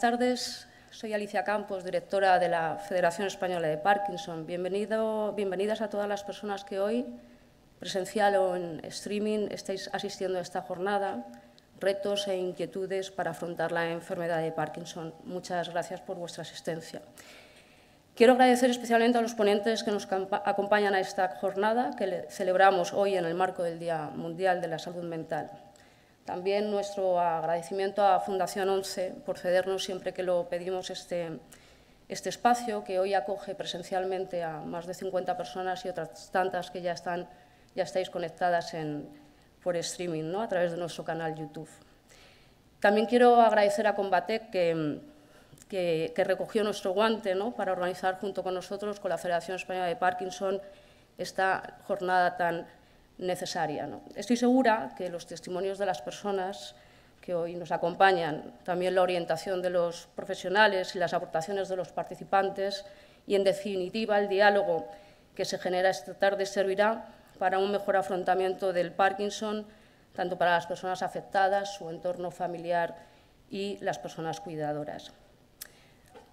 Buenas tardes, soy Alicia Campos, directora de la Federación Española de Parkinson. Bienvenido, bienvenidas a todas las personas que hoy, presencial o en streaming, estáis asistiendo a esta jornada, retos e inquietudes para afrontar la enfermedad de Parkinson. Muchas gracias por vuestra asistencia. Quiero agradecer especialmente a los ponentes que nos acompañan a esta jornada que celebramos hoy en el marco del Día Mundial de la Salud Mental. También nuestro agradecimiento a Fundación 11 por cedernos siempre que lo pedimos este, este espacio que hoy acoge presencialmente a más de 50 personas y otras tantas que ya, están, ya estáis conectadas por streaming ¿no? a través de nuestro canal YouTube. También quiero agradecer a Combatec que, que, recogió nuestro guante para organizar junto con nosotros, con la Federación Española de Parkinson, esta jornada tan necesaria. Estoy segura que los testimonios de las personas que hoy nos acompañan, también la orientación de los profesionales y las aportaciones de los participantes y, en definitiva, el diálogo que se genera esta tarde servirá para un mejor afrontamiento del Parkinson, tanto para las personas afectadas, su entorno familiar y las personas cuidadoras.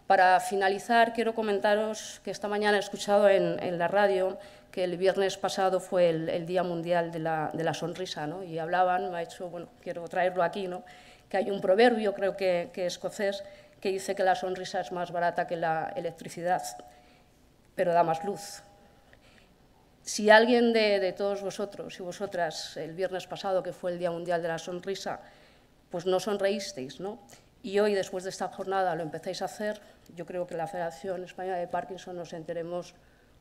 Para finalizar, quiero comentaros que esta mañana he escuchado en, la radio que el viernes pasado fue el, Día Mundial de la, Sonrisa, y hablaban, me ha hecho, bueno, quiero traerlo aquí, ¿no? que hay un proverbio, creo que, escocés, que dice que la sonrisa es más barata que la electricidad, pero da más luz. Si alguien de, de, todos vosotros y vosotras, el viernes pasado, que fue el Día Mundial de la Sonrisa, pues no sonreísteis, ¿no? Y hoy, después de esta jornada, lo empezáis a hacer, yo creo que la Federación Española de Parkinson nos enteremos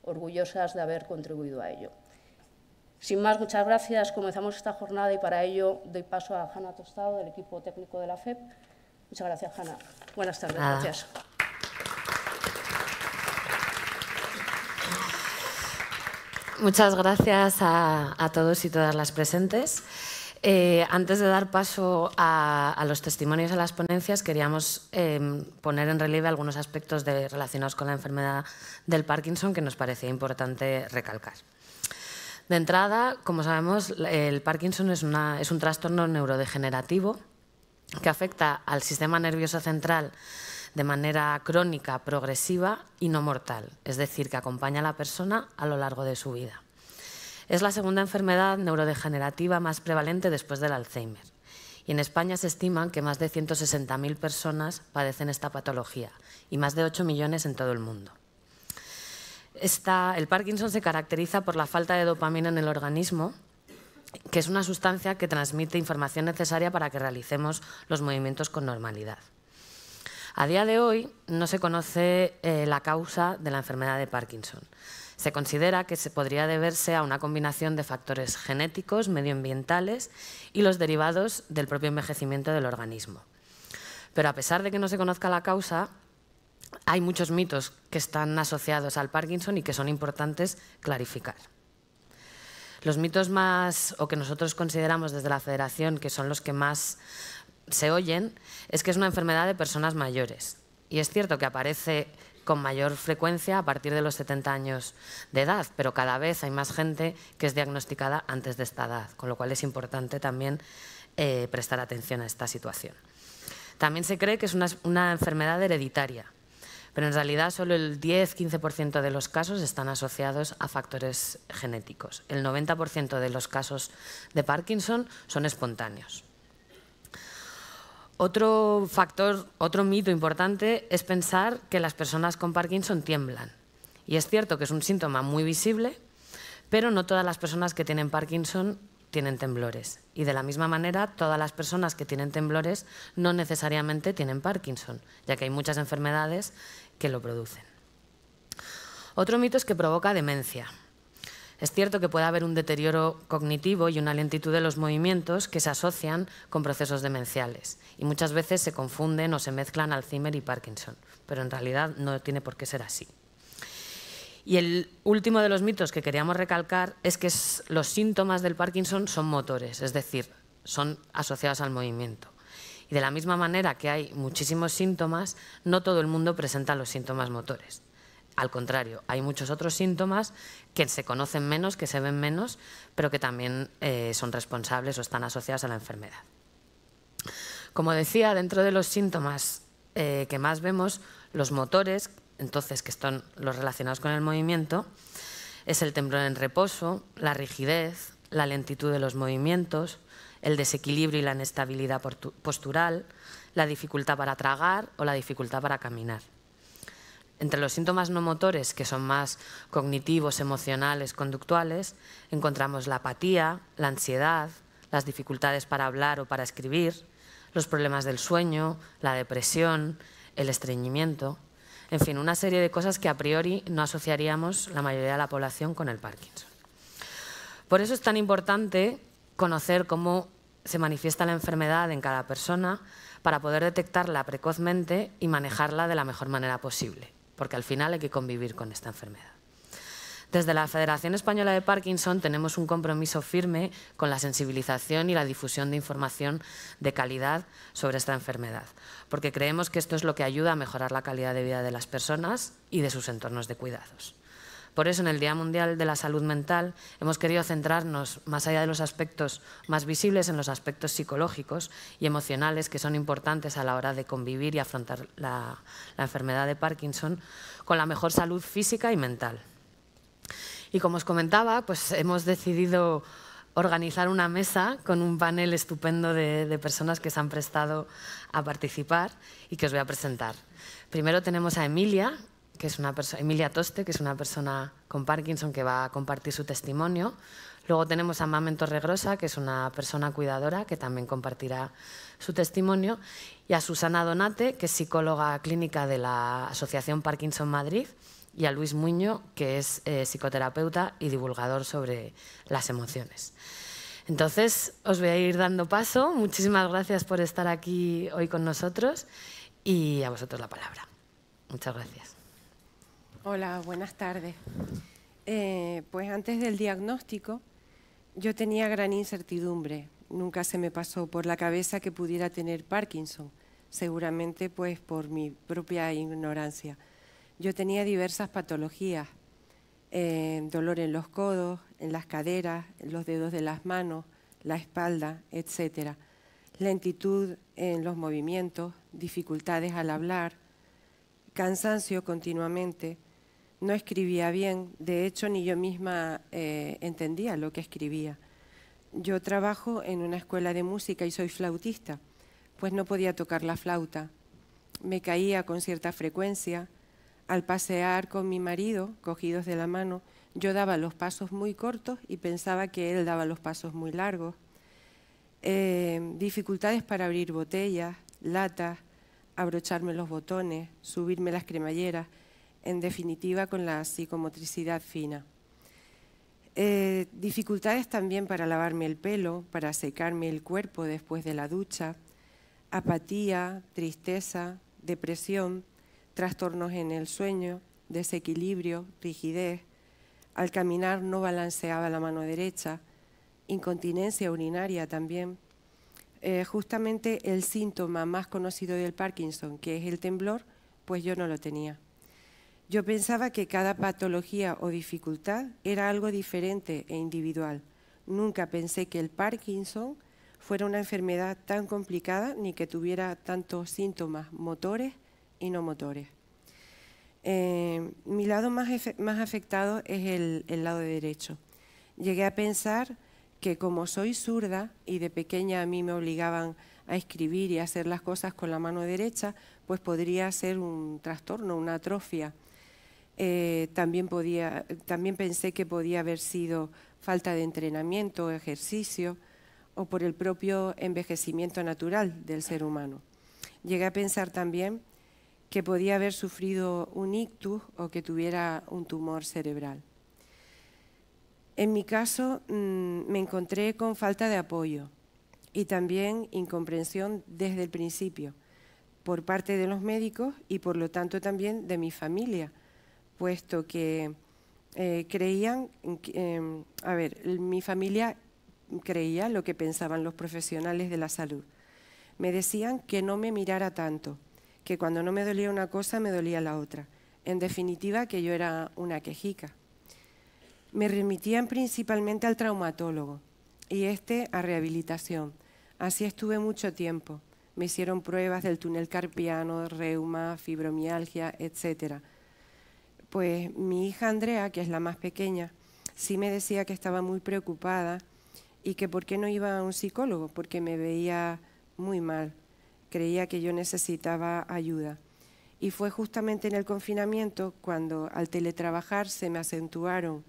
orgullosas de haber contribuido a ello. Sin más, muchas gracias. Comenzamos esta jornada y para ello doy paso a Hanna Tostado, del equipo técnico de la FEP. Muchas gracias, Hanna. Buenas tardes. Ah. Gracias. Muchas gracias a todos y todas las presentes. Eh, antes de dar paso a, los testimonios y a las ponencias, queríamos em, poner en relieve algunos aspectos relacionados con la enfermedad del Parkinson que nos parecía importante recalcar. De entrada, como sabemos, el Parkinson es un trastorno neurodegenerativo que afecta al sistema nervioso central de manera crónica, progresiva y no mortal, es decir, que acompaña a la persona a lo largo de su vida. Es la segunda enfermedad neurodegenerativa más prevalente después del Alzheimer. Y en España se estima que más de 160.000 personas padecen esta patología y más de 8 millones en todo el mundo. el Parkinson se caracteriza por la falta de dopamina en el organismo, que es una sustancia que transmite información necesaria para que realicemos los movimientos con normalidad. A día de hoy no se conoce eh, la causa de la enfermedad de Parkinson. Se considera que se podría deberse a una combinación de factores genéticos, medioambientales y los derivados del propio envejecimiento del organismo. Pero a pesar de que no se conozca la causa, hay muchos mitos que están asociados al Parkinson y que son importantes clarificar. Los mitos más, o que nosotros consideramos desde la Federación, que son los que más se oyen, es que es una enfermedad de personas mayores. Y es cierto que aparece con mayor frecuencia a partir de los 70 años de edad, pero cada vez hay más gente que es diagnosticada antes de esta edad, con lo cual es importante también eh, prestar atención a esta situación. También se cree que es una, una enfermedad hereditaria, pero en realidad solo el 10-15% de los casos están asociados a factores genéticos. El 90% de los casos de Parkinson son espontáneos. Otro factor, otro mito importante es pensar que las personas con Parkinson tiemblan. Y es cierto que es un síntoma muy visible, pero no todas las personas que tienen Parkinson tienen temblores. Y de la misma manera, todas las personas que tienen temblores no necesariamente tienen Parkinson, ya que hay muchas enfermedades que lo producen. Otro mito es que provoca demencia. Es cierto que puede haber un deterioro cognitivo y una lentitud de los movimientos que se asocian con procesos demenciales y muchas veces se confunden o se mezclan Alzheimer y Parkinson, pero en realidad no tiene por qué ser así. Y el último de los mitos que queríamos recalcar es que los síntomas del Parkinson son motores, es decir, son asociados al movimiento. Y de la misma manera que hay muchísimos síntomas, no todo el mundo presenta los síntomas motores. Al contrario, hay muchos otros síntomas que se conocen menos, que se ven menos, pero que también eh, son responsables o están asociados a la enfermedad. Como decía, dentro de los síntomas eh, que más vemos, los motores, entonces que están los relacionados con el movimiento, es el temblor en reposo, la rigidez, la lentitud de los movimientos, el desequilibrio y la inestabilidad postural, la dificultad para tragar o la dificultad para caminar. Entre los síntomas no motores, que son más cognitivos, emocionales, conductuales, encontramos la apatía, la ansiedad, las dificultades para hablar o para escribir, los problemas del sueño, la depresión, el estreñimiento, en fin, una serie de cosas que a priori no asociaríamos la mayoría de la población con el Parkinson. Por eso es tan importante conocer cómo se manifiesta la enfermedad en cada persona para poder detectarla precozmente y manejarla de la mejor manera posible porque al final hay que convivir con esta enfermedad. Desde la Federación Española de Parkinson tenemos un compromiso firme con la sensibilización y la difusión de información de calidad sobre esta enfermedad, porque creemos que esto es lo que ayuda a mejorar la calidad de vida de las personas y de sus entornos de cuidados. Por eso, en el Día Mundial de la Salud Mental, hemos querido centrarnos, más allá de los aspectos más visibles, en los aspectos psicológicos y emocionales que son importantes a la hora de convivir y afrontar la, enfermedad de Parkinson con la mejor salud física y mental. Y como os comentaba, pues hemos decidido organizar una mesa con un panel estupendo de, personas que se han prestado a participar y que os voy a presentar. Primero tenemos a Emilia, que es una persona, Emilia Toste, que es una persona con Parkinson que va a compartir su testimonio. Luego tenemos a Mamen Torregrosa, que es una persona cuidadora que también compartirá su testimonio. Y a Susana Donate, que es psicóloga clínica de la Asociación Parkinson Madrid. Y a Luis Muño, que es eh, psicoterapeuta y divulgador sobre las emociones. Entonces, os voy a ir dando paso. Muchísimas gracias por estar aquí hoy con nosotros y a vosotros la palabra. Muchas gracias. Hola, buenas tardes. Eh, pues antes del diagnóstico yo tenía gran incertidumbre. Nunca se me pasó por la cabeza que pudiera tener Parkinson, seguramente pues por mi propia ignorancia. Yo tenía diversas patologías, eh, dolor en los codos, en las caderas, en los dedos de las manos, la espalda, etc. Lentitud en los movimientos, dificultades al hablar, cansancio continuamente, no escribía bien, de hecho ni yo misma eh, entendía lo que escribía. Yo trabajo en una escuela de música y soy flautista, pues no podía tocar la flauta. Me caía con cierta frecuencia. Al pasear con mi marido, cogidos de la mano, yo daba los pasos muy cortos y pensaba que él daba los pasos muy largos. Eh, dificultades para abrir botellas, latas, abrocharme los botones, subirme las cremalleras en definitiva con la psicomotricidad fina. Eh, dificultades también para lavarme el pelo, para secarme el cuerpo después de la ducha, apatía, tristeza, depresión, trastornos en el sueño, desequilibrio, rigidez. Al caminar no balanceaba la mano derecha, incontinencia urinaria también. Eh, justamente el síntoma más conocido del Parkinson, que es el temblor, pues yo no lo tenía. Yo pensaba que cada patología o dificultad era algo diferente e individual. Nunca pensé que el Parkinson fuera una enfermedad tan complicada ni que tuviera tantos síntomas motores y no motores. Eh, mi lado más, más afectado es el, lado derecho. Llegué a pensar que como soy zurda y de pequeña a mí me obligaban a escribir y hacer las cosas con la mano derecha, pues podría ser un trastorno, una atrofia eh, también, pensé que podía haber sido falta de entrenamiento, o ejercicio o por el propio envejecimiento natural del ser humano. Llegué a pensar también que podía haber sufrido un ictus o que tuviera un tumor cerebral. En mi caso mm, me encontré con falta de apoyo y también incomprensión desde el principio por parte de los médicos y por lo tanto también de mi familia puesto que eh, creían, em, a ver, mi familia creía lo que pensaban los profesionales de la salud. Me decían que no me mirara tanto, que cuando no me dolía una cosa me dolía la otra. En definitiva, que yo era una quejica. Me remitían principalmente al traumatólogo y este a rehabilitación. Así estuve mucho tiempo. Me hicieron pruebas del túnel carpiano, reuma, fibromialgia, etcétera pues mi hija Andrea, que es la más pequeña, sí me decía que estaba muy preocupada y que por qué no iba a un psicólogo, porque me veía muy mal, creía que yo necesitaba ayuda. Y fue justamente en el confinamiento cuando al teletrabajar se me acentuaron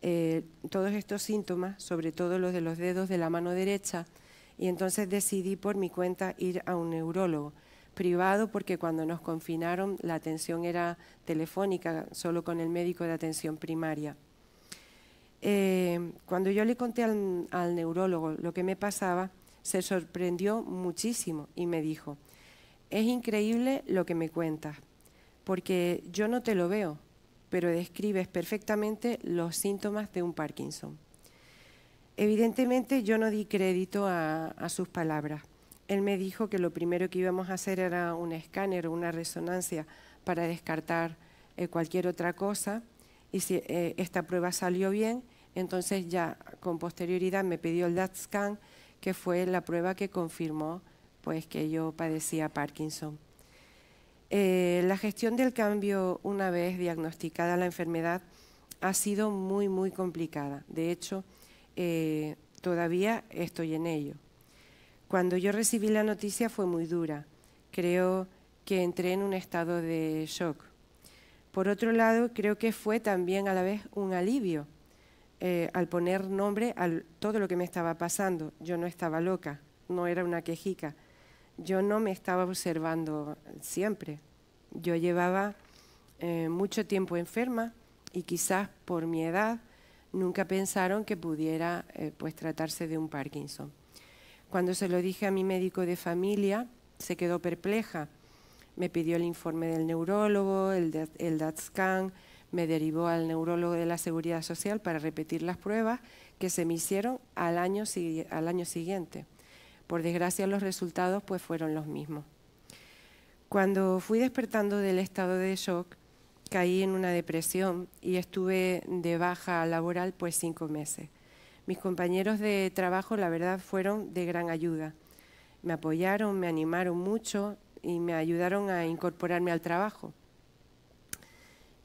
eh, todos estos síntomas, sobre todo los de los dedos de la mano derecha, y entonces decidí por mi cuenta ir a un neurólogo privado porque cuando nos confinaron la atención era telefónica, solo con el médico de atención primaria. Eh, cuando yo le conté al, neurólogo lo que me pasaba, se sorprendió muchísimo y me dijo, es increíble lo que me cuentas, porque yo no te lo veo, pero describes perfectamente los síntomas de un Parkinson. Evidentemente yo no di crédito a sus palabras él me dijo que lo primero que íbamos a hacer era un escáner, o una resonancia para descartar eh, cualquier otra cosa. Y si eh, esta prueba salió bien, entonces ya con posterioridad me pidió el DAT scan, que fue la prueba que confirmó pues que yo padecía Parkinson. Eh, la gestión del cambio una vez diagnosticada la enfermedad ha sido muy, muy complicada. De hecho, todavía estoy en ello. Cuando yo recibí la noticia fue muy dura. Creo que entré en un estado de shock. Por otro lado, creo que fue también a la vez un alivio eh, al poner nombre a todo lo que me estaba pasando. Yo no estaba loca, no era una quejica. Yo no me estaba observando siempre. Yo llevaba eh, mucho tiempo enferma y quizás por mi edad nunca pensaron que pudiera eh, pues tratarse de un Parkinson. Cuando se lo dije a mi médico de familia, se quedó perpleja. Me pidió el informe del neurólogo, el, DATSCAN, me derivó al neurólogo de la Seguridad Social para repetir las pruebas que se me hicieron al año, al año siguiente. Por desgracia los resultados pues fueron los mismos. Cuando fui despertando del estado de shock, caí en una depresión y estuve de baja laboral pues cinco meses. Mis compañeros de trabajo, la verdad, fueron de gran ayuda. Me apoyaron, me animaron mucho y me ayudaron a incorporarme al trabajo.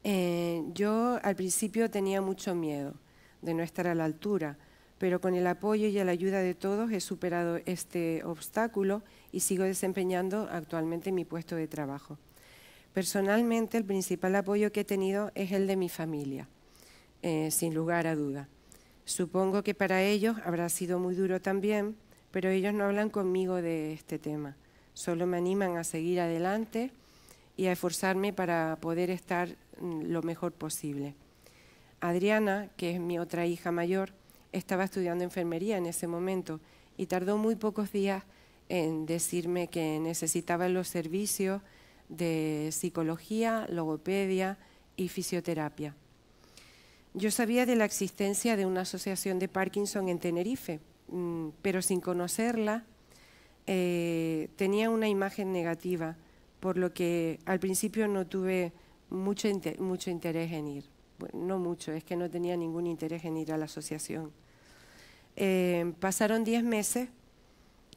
Eh, yo al principio tenía mucho miedo de no estar a la altura, pero con el apoyo y la ayuda de todos he superado este obstáculo y sigo desempeñando actualmente mi puesto de trabajo. Personalmente, el principal apoyo que he tenido es el de mi familia, eh, sin lugar a duda. Supongo que para ellos habrá sido muy duro también, pero ellos no hablan conmigo de este tema. Solo me animan a seguir adelante y a esforzarme para poder estar mm, lo mejor posible. Adriana, que es mi otra hija mayor, estaba estudiando enfermería en ese momento y tardó muy pocos días en decirme que necesitaba los servicios de psicología, logopedia y fisioterapia. Yo sabía de la existencia de una asociación de Parkinson en Tenerife, mm, pero sin conocerla eh, tenía una imagen negativa, por lo que al principio no tuve mucho, interés en ir. no mucho, es que no tenía ningún interés en ir a la asociación. Eh, pasaron 10 meses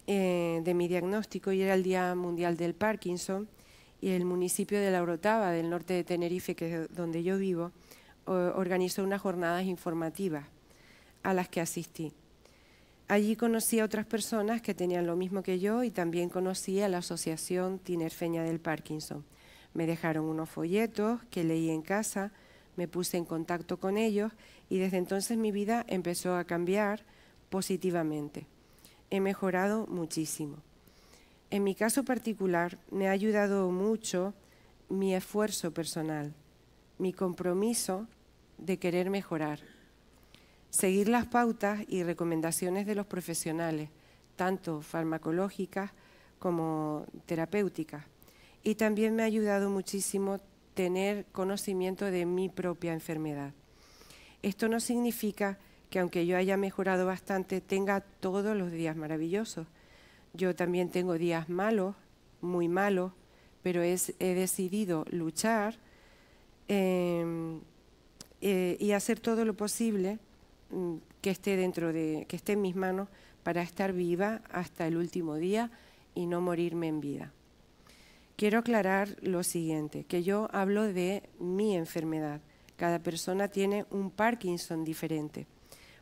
eh, de mi diagnóstico y era el Día Mundial del Parkinson y el municipio de La Orotava, del norte de Tenerife, que es donde yo vivo, organizó unas jornadas informativas a las que asistí. Allí conocí a otras personas que tenían lo mismo que yo y también conocí a la Asociación Tinerfeña del Parkinson. Me dejaron unos folletos que leí en casa, me puse en contacto con ellos y desde entonces mi vida empezó a cambiar positivamente. He mejorado muchísimo. En mi caso particular me ha ayudado mucho mi esfuerzo personal, mi compromiso de querer mejorar. Seguir las pautas y recomendaciones de los profesionales, tanto farmacológicas como terapéuticas. Y también me ha ayudado muchísimo tener conocimiento de mi propia enfermedad. Esto no significa que aunque yo haya mejorado bastante, tenga todos los días maravillosos. Yo también tengo días malos, muy malos, pero he decidido luchar em, eh, y hacer todo lo posible mm, que esté dentro de, que esté en mis manos para estar viva hasta el último día y no morirme en vida. Quiero aclarar lo siguiente, que yo hablo de mi enfermedad. Cada persona tiene un Parkinson diferente.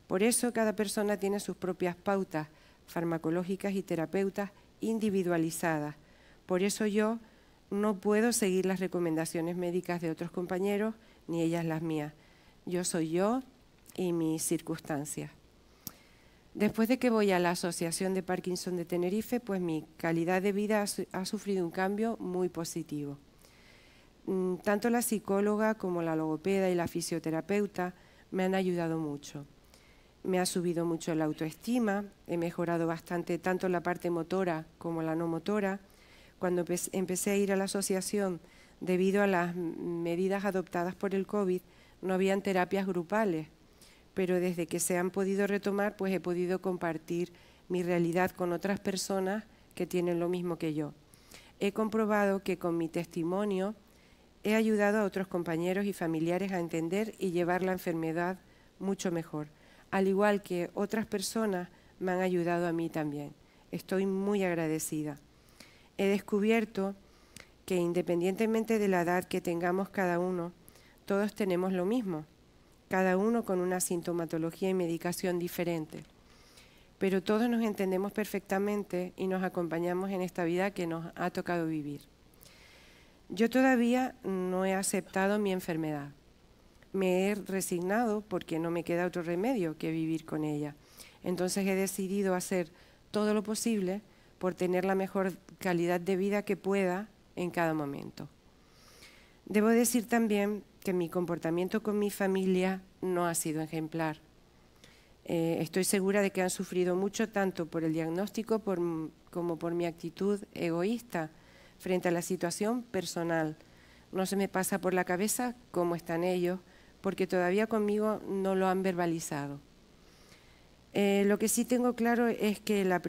Por eso cada persona tiene sus propias pautas farmacológicas y terapeutas individualizadas. Por eso yo no puedo seguir las recomendaciones médicas de otros compañeros ni ellas las mías yo soy yo y mis circunstancias. Después de que voy a la Asociación de Parkinson de Tenerife, pues mi calidad de vida ha, sufrido un cambio muy positivo. Mm, tanto la psicóloga como la logopeda y la fisioterapeuta me han ayudado mucho. Me ha subido mucho la autoestima, he mejorado bastante tanto la parte motora como la no motora. Cuando empecé a ir a la asociación, debido a las medidas adoptadas por el COVID, no habían terapias grupales, pero desde que se han podido retomar, pues he podido compartir mi realidad con otras personas que tienen lo mismo que yo. He comprobado que con mi testimonio he ayudado a otros compañeros y familiares a entender y llevar la enfermedad mucho mejor, al igual que otras personas me han ayudado a mí también. Estoy muy agradecida. He descubierto que independientemente de la edad que tengamos cada uno, todos tenemos lo mismo, cada uno con una sintomatología y medicación diferente. Pero todos nos entendemos perfectamente y nos acompañamos en esta vida que nos ha tocado vivir. Yo todavía no he aceptado mi enfermedad. Me he resignado porque no me queda otro remedio que vivir con ella. Entonces he decidido hacer todo lo posible por tener la mejor calidad de vida que pueda en cada momento. Debo decir también que mi comportamiento con mi familia no ha sido ejemplar. Eh, estoy segura de que han sufrido mucho tanto por el diagnóstico como por mi actitud egoísta frente a la situación personal. No se me pasa por la cabeza cómo están ellos, porque todavía conmigo no lo han verbalizado. Eh, lo que sí tengo claro es que la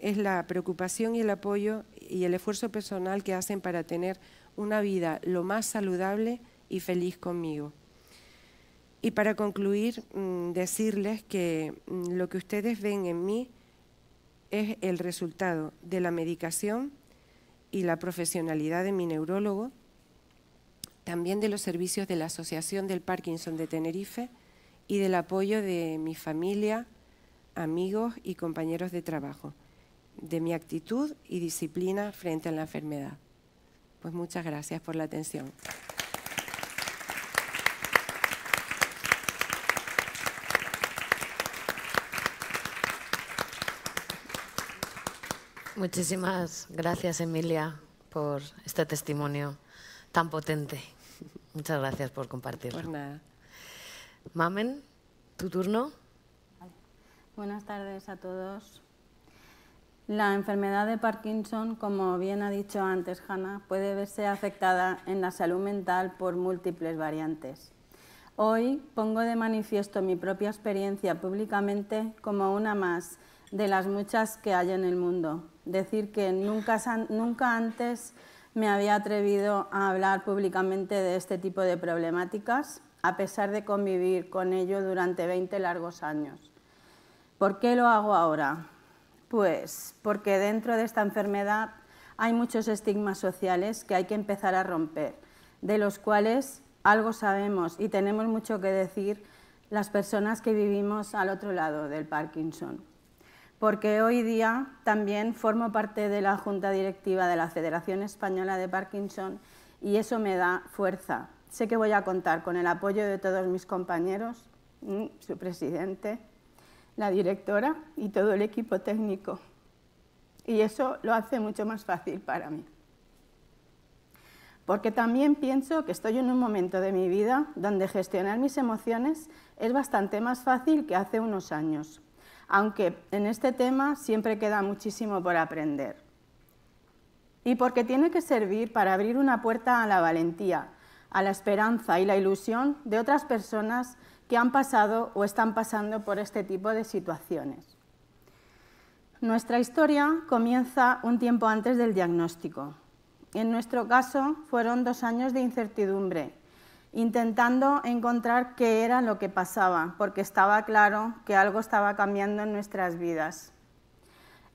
es la preocupación y el apoyo y el esfuerzo personal que hacen para tener una vida lo más saludable y feliz conmigo. Y para concluir, mm, decirles que mm, lo que ustedes ven en mí es el resultado de la medicación y la profesionalidad de mi neurólogo, también de los servicios de la Asociación del Parkinson de Tenerife y del apoyo de mi familia, amigos y compañeros de trabajo, de mi actitud y disciplina frente a la enfermedad. Pues muchas gracias por la atención. Muchísimas gracias, Emilia, por este testimonio tan potente. Muchas gracias por compartirlo. Pues Mamen, tu turno. Buenas tardes a todos. La enfermedad de Parkinson, como bien ha dicho antes Hannah, puede verse afectada en la salud mental por múltiples variantes. Hoy pongo de manifiesto mi propia experiencia públicamente como una más de las muchas que hay en el mundo, decir que nunca, antes me había atrevido a hablar públicamente de este tipo de problemáticas, a pesar de convivir con ello durante 20 largos años. ¿Por qué lo hago ahora? Pues porque dentro de esta enfermedad hay muchos estigmas sociales que hay que empezar a romper, de los cuales algo sabemos y tenemos mucho que decir las personas que vivimos al otro lado del Parkinson porque hoy día también formo parte de la Junta Directiva de la Federación Española de Parkinson y eso me da fuerza. Sé que voy a contar con el apoyo de todos mis compañeros, mm, su presidente, la directora y todo el equipo técnico. Y eso lo hace mucho más fácil para mí. Porque también pienso que estoy en un momento de mi vida donde gestionar mis emociones es bastante más fácil que hace unos años aunque en este tema siempre queda muchísimo por aprender. Y porque tiene que servir para abrir una puerta a la valentía, a la esperanza y la ilusión de otras personas que han pasado o están pasando por este tipo de situaciones. Nuestra historia comienza un tiempo antes del diagnóstico. En nuestro caso fueron dos años de incertidumbre, intentando encontrar qué era lo que pasaba, porque estaba claro que algo estaba cambiando en nuestras vidas.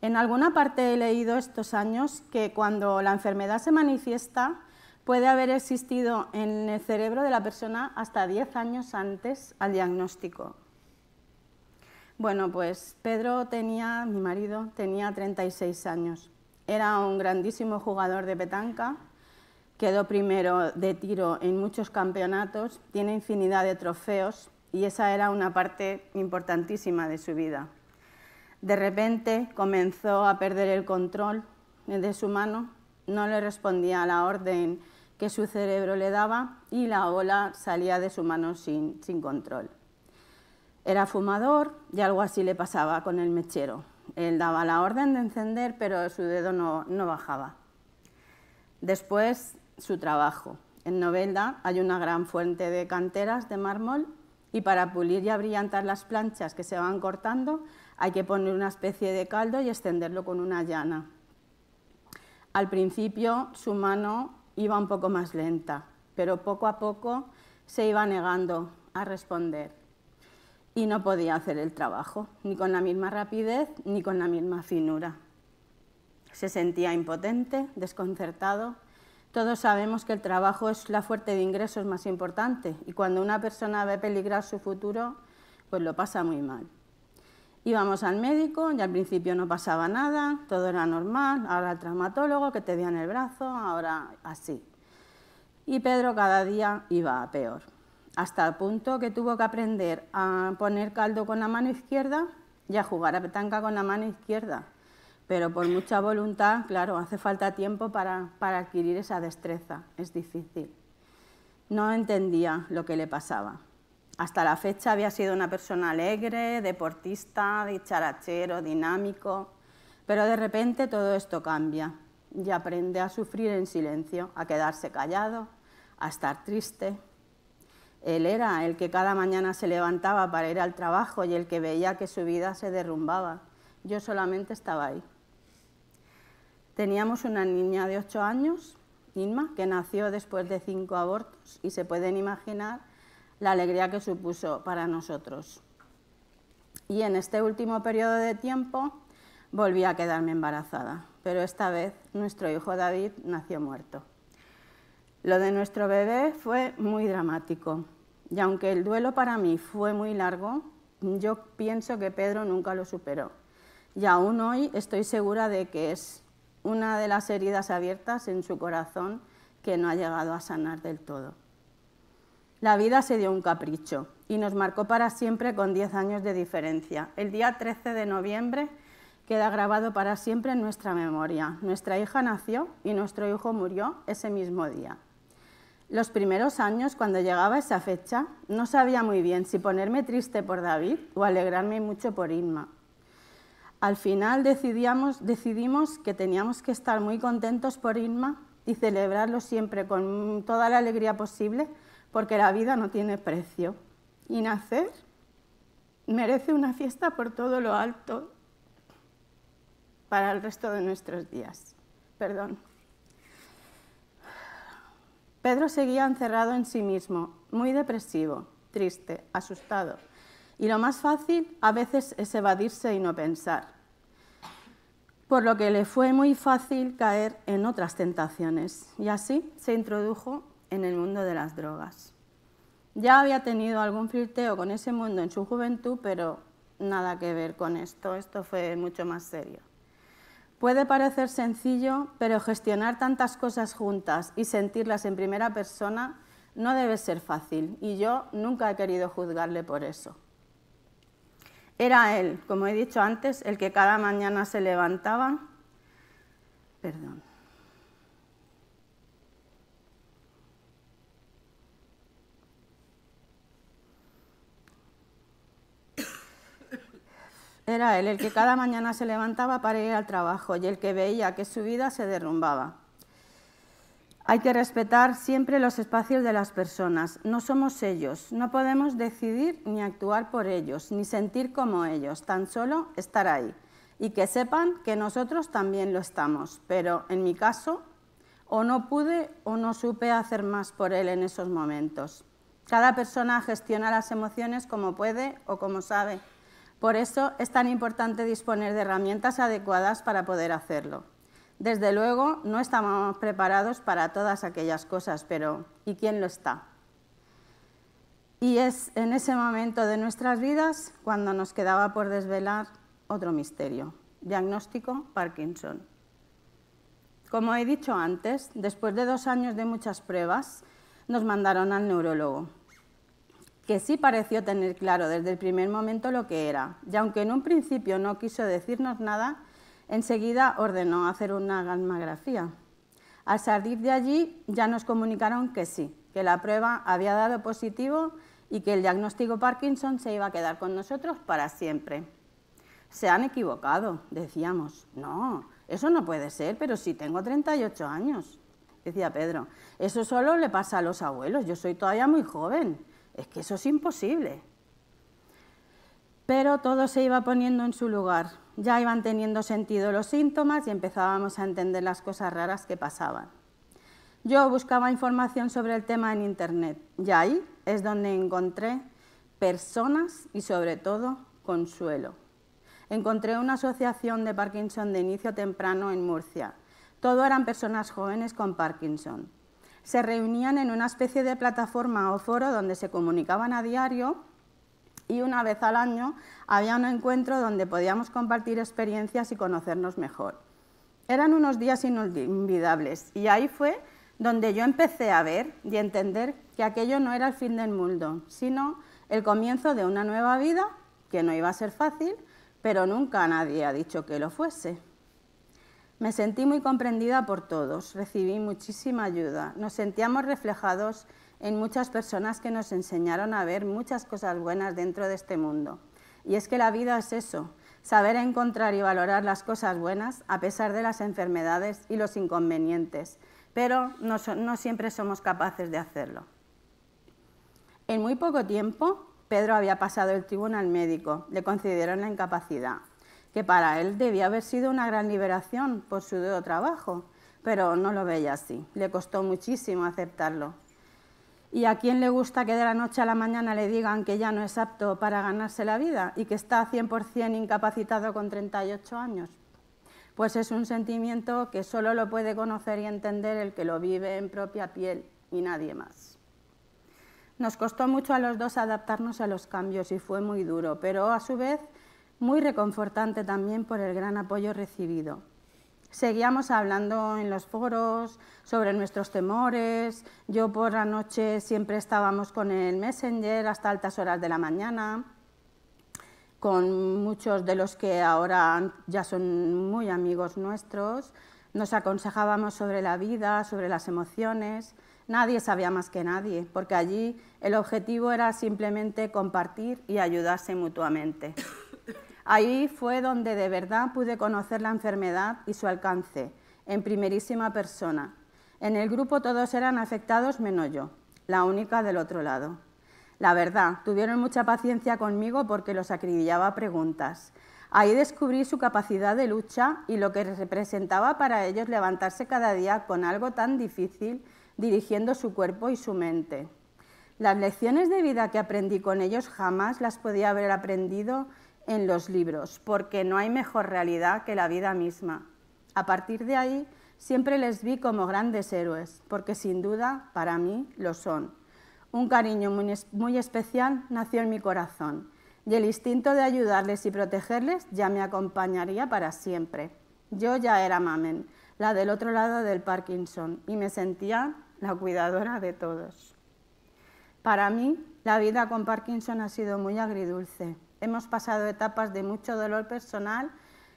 En alguna parte he leído estos años que cuando la enfermedad se manifiesta, puede haber existido en el cerebro de la persona hasta 10 años antes al diagnóstico. Bueno, pues Pedro tenía, mi marido, tenía 36 años. Era un grandísimo jugador de petanca, Quedó primero de tiro en muchos campeonatos, tiene infinidad de trofeos y esa era una parte importantísima de su vida. De repente comenzó a perder el control de su mano, no le respondía a la orden que su cerebro le daba y la ola salía de su mano sin, control. Era fumador y algo así le pasaba con el mechero. Él daba la orden de encender, pero su dedo no, no bajaba. Después su trabajo. En Novelda hay una gran fuente de canteras de mármol y para pulir y abrillantar las planchas que se van cortando hay que poner una especie de caldo y extenderlo con una llana. Al principio su mano iba un poco más lenta, pero poco a poco se iba negando a responder y no podía hacer el trabajo, ni con la misma rapidez ni con la misma finura. Se sentía impotente, desconcertado todos sabemos que el trabajo es la fuente de ingresos más importante y cuando una persona ve peligrar su futuro, pues lo pasa muy mal. Íbamos al médico y al principio no pasaba nada, todo era normal, ahora al traumatólogo que te en el brazo, ahora así. Y Pedro cada día iba a peor, hasta el punto que tuvo que aprender a poner caldo con la mano izquierda y a jugar a petanca con la mano izquierda, pero por mucha voluntad, claro, hace falta tiempo para, adquirir esa destreza, es difícil. No entendía lo que le pasaba. Hasta la fecha había sido una persona alegre, deportista, dicharachero, dinámico, pero de repente todo esto cambia y aprende a sufrir en silencio, a quedarse callado, a estar triste. Él era el que cada mañana se levantaba para ir al trabajo y el que veía que su vida se derrumbaba. Yo solamente estaba ahí. Teníamos una niña de 8 años, Inma, que nació después de cinco abortos y se pueden imaginar la alegría que supuso para nosotros. Y en este último periodo de tiempo volví a quedarme embarazada, pero esta vez nuestro hijo David nació muerto. Lo de nuestro bebé fue muy dramático y aunque el duelo para mí fue muy largo, yo pienso que Pedro nunca lo superó. Y aún hoy estoy segura de que es una de las heridas abiertas en su corazón que no ha llegado a sanar del todo. La vida se dio un capricho y nos marcó para siempre con 10 años de diferencia. El día 13 de noviembre queda grabado para siempre en nuestra memoria. Nuestra hija nació y nuestro hijo murió ese mismo día. Los primeros años, cuando llegaba esa fecha, no sabía muy bien si ponerme triste por David o alegrarme mucho por Inma. Al final decidimos que teníamos que estar muy contentos por Inma y celebrarlo siempre con toda la alegría posible, porque la vida no tiene precio. Y nacer merece una fiesta por todo lo alto para el resto de nuestros días. Perdón. Pedro seguía encerrado en sí mismo, muy depresivo, triste, asustado, y lo más fácil a veces es evadirse y no pensar, por lo que le fue muy fácil caer en otras tentaciones y así se introdujo en el mundo de las drogas. Ya había tenido algún flirteo con ese mundo en su juventud, pero nada que ver con esto, esto fue mucho más serio. Puede parecer sencillo, pero gestionar tantas cosas juntas y sentirlas en primera persona no debe ser fácil y yo nunca he querido juzgarle por eso. Era él, como he dicho antes, el que cada mañana se levantaba. Perdón. Era él el que cada mañana se levantaba para ir al trabajo y el que veía que su vida se derrumbaba. Hay que respetar siempre los espacios de las personas. No somos ellos, no podemos decidir ni actuar por ellos, ni sentir como ellos, tan solo estar ahí. Y que sepan que nosotros también lo estamos, pero en mi caso o no pude o no supe hacer más por él en esos momentos. Cada persona gestiona las emociones como puede o como sabe. Por eso es tan importante disponer de herramientas adecuadas para poder hacerlo. Desde luego, no estábamos preparados para todas aquellas cosas, pero ¿y quién lo está? Y es en ese momento de nuestras vidas cuando nos quedaba por desvelar otro misterio, diagnóstico Parkinson. Como he dicho antes, después de dos años de muchas pruebas, nos mandaron al neurólogo, que sí pareció tener claro desde el primer momento lo que era, y aunque en un principio no quiso decirnos nada, Enseguida ordenó hacer una gammagrafía. Al salir de allí ya nos comunicaron que sí, que la prueba había dado positivo y que el diagnóstico Parkinson se iba a quedar con nosotros para siempre. Se han equivocado, decíamos. No, eso no puede ser, pero si tengo 38 años, decía Pedro. Eso solo le pasa a los abuelos, yo soy todavía muy joven. Es que eso es imposible. Pero todo se iba poniendo en su lugar ya iban teniendo sentido los síntomas y empezábamos a entender las cosas raras que pasaban. Yo buscaba información sobre el tema en Internet y ahí es donde encontré personas y sobre todo consuelo. Encontré una asociación de Parkinson de inicio temprano en Murcia. Todo eran personas jóvenes con Parkinson. Se reunían en una especie de plataforma o foro donde se comunicaban a diario y una vez al año había un encuentro donde podíamos compartir experiencias y conocernos mejor. Eran unos días inolvidables y ahí fue donde yo empecé a ver y entender que aquello no era el fin del mundo, sino el comienzo de una nueva vida que no iba a ser fácil, pero nunca nadie ha dicho que lo fuese. Me sentí muy comprendida por todos, recibí muchísima ayuda, nos sentíamos reflejados en muchas personas que nos enseñaron a ver muchas cosas buenas dentro de este mundo. Y es que la vida es eso, saber encontrar y valorar las cosas buenas a pesar de las enfermedades y los inconvenientes, pero no, siempre somos capaces de hacerlo. En muy poco tiempo, Pedro había pasado el tribunal médico, le concedieron la incapacidad, que para él debía haber sido una gran liberación por su duro trabajo, pero no lo veía así, le costó muchísimo aceptarlo. ¿Y a quién le gusta que de la noche a la mañana le digan que ya no es apto para ganarse la vida y que está 100% incapacitado con 38 años? Pues es un sentimiento que solo lo puede conocer y entender el que lo vive en propia piel y nadie más. Nos costó mucho a los dos adaptarnos a los cambios y fue muy duro, pero a su vez muy reconfortante también por el gran apoyo recibido. Seguíamos hablando en los foros sobre nuestros temores, yo por la noche siempre estábamos con el Messenger hasta altas horas de la mañana, con muchos de los que ahora ya son muy amigos nuestros, nos aconsejábamos sobre la vida, sobre las emociones, nadie sabía más que nadie, porque allí el objetivo era simplemente compartir y ayudarse mutuamente. Ahí fue donde de verdad pude conocer la enfermedad y su alcance, en primerísima persona. En el grupo todos eran afectados menos yo, la única del otro lado. La verdad, tuvieron mucha paciencia conmigo porque los acribillaba preguntas. Ahí descubrí su capacidad de lucha y lo que representaba para ellos levantarse cada día con algo tan difícil, dirigiendo su cuerpo y su mente. Las lecciones de vida que aprendí con ellos jamás las podía haber aprendido en los libros, porque no hay mejor realidad que la vida misma. A partir de ahí, siempre les vi como grandes héroes, porque sin duda, para mí, lo son. Un cariño muy, especial nació en mi corazón y el instinto de ayudarles y protegerles ya me acompañaría para siempre. Yo ya era Mamen, la del otro lado del Parkinson, y me sentía la cuidadora de todos. Para mí, la vida con Parkinson ha sido muy agridulce, hemos pasado etapas de mucho dolor personal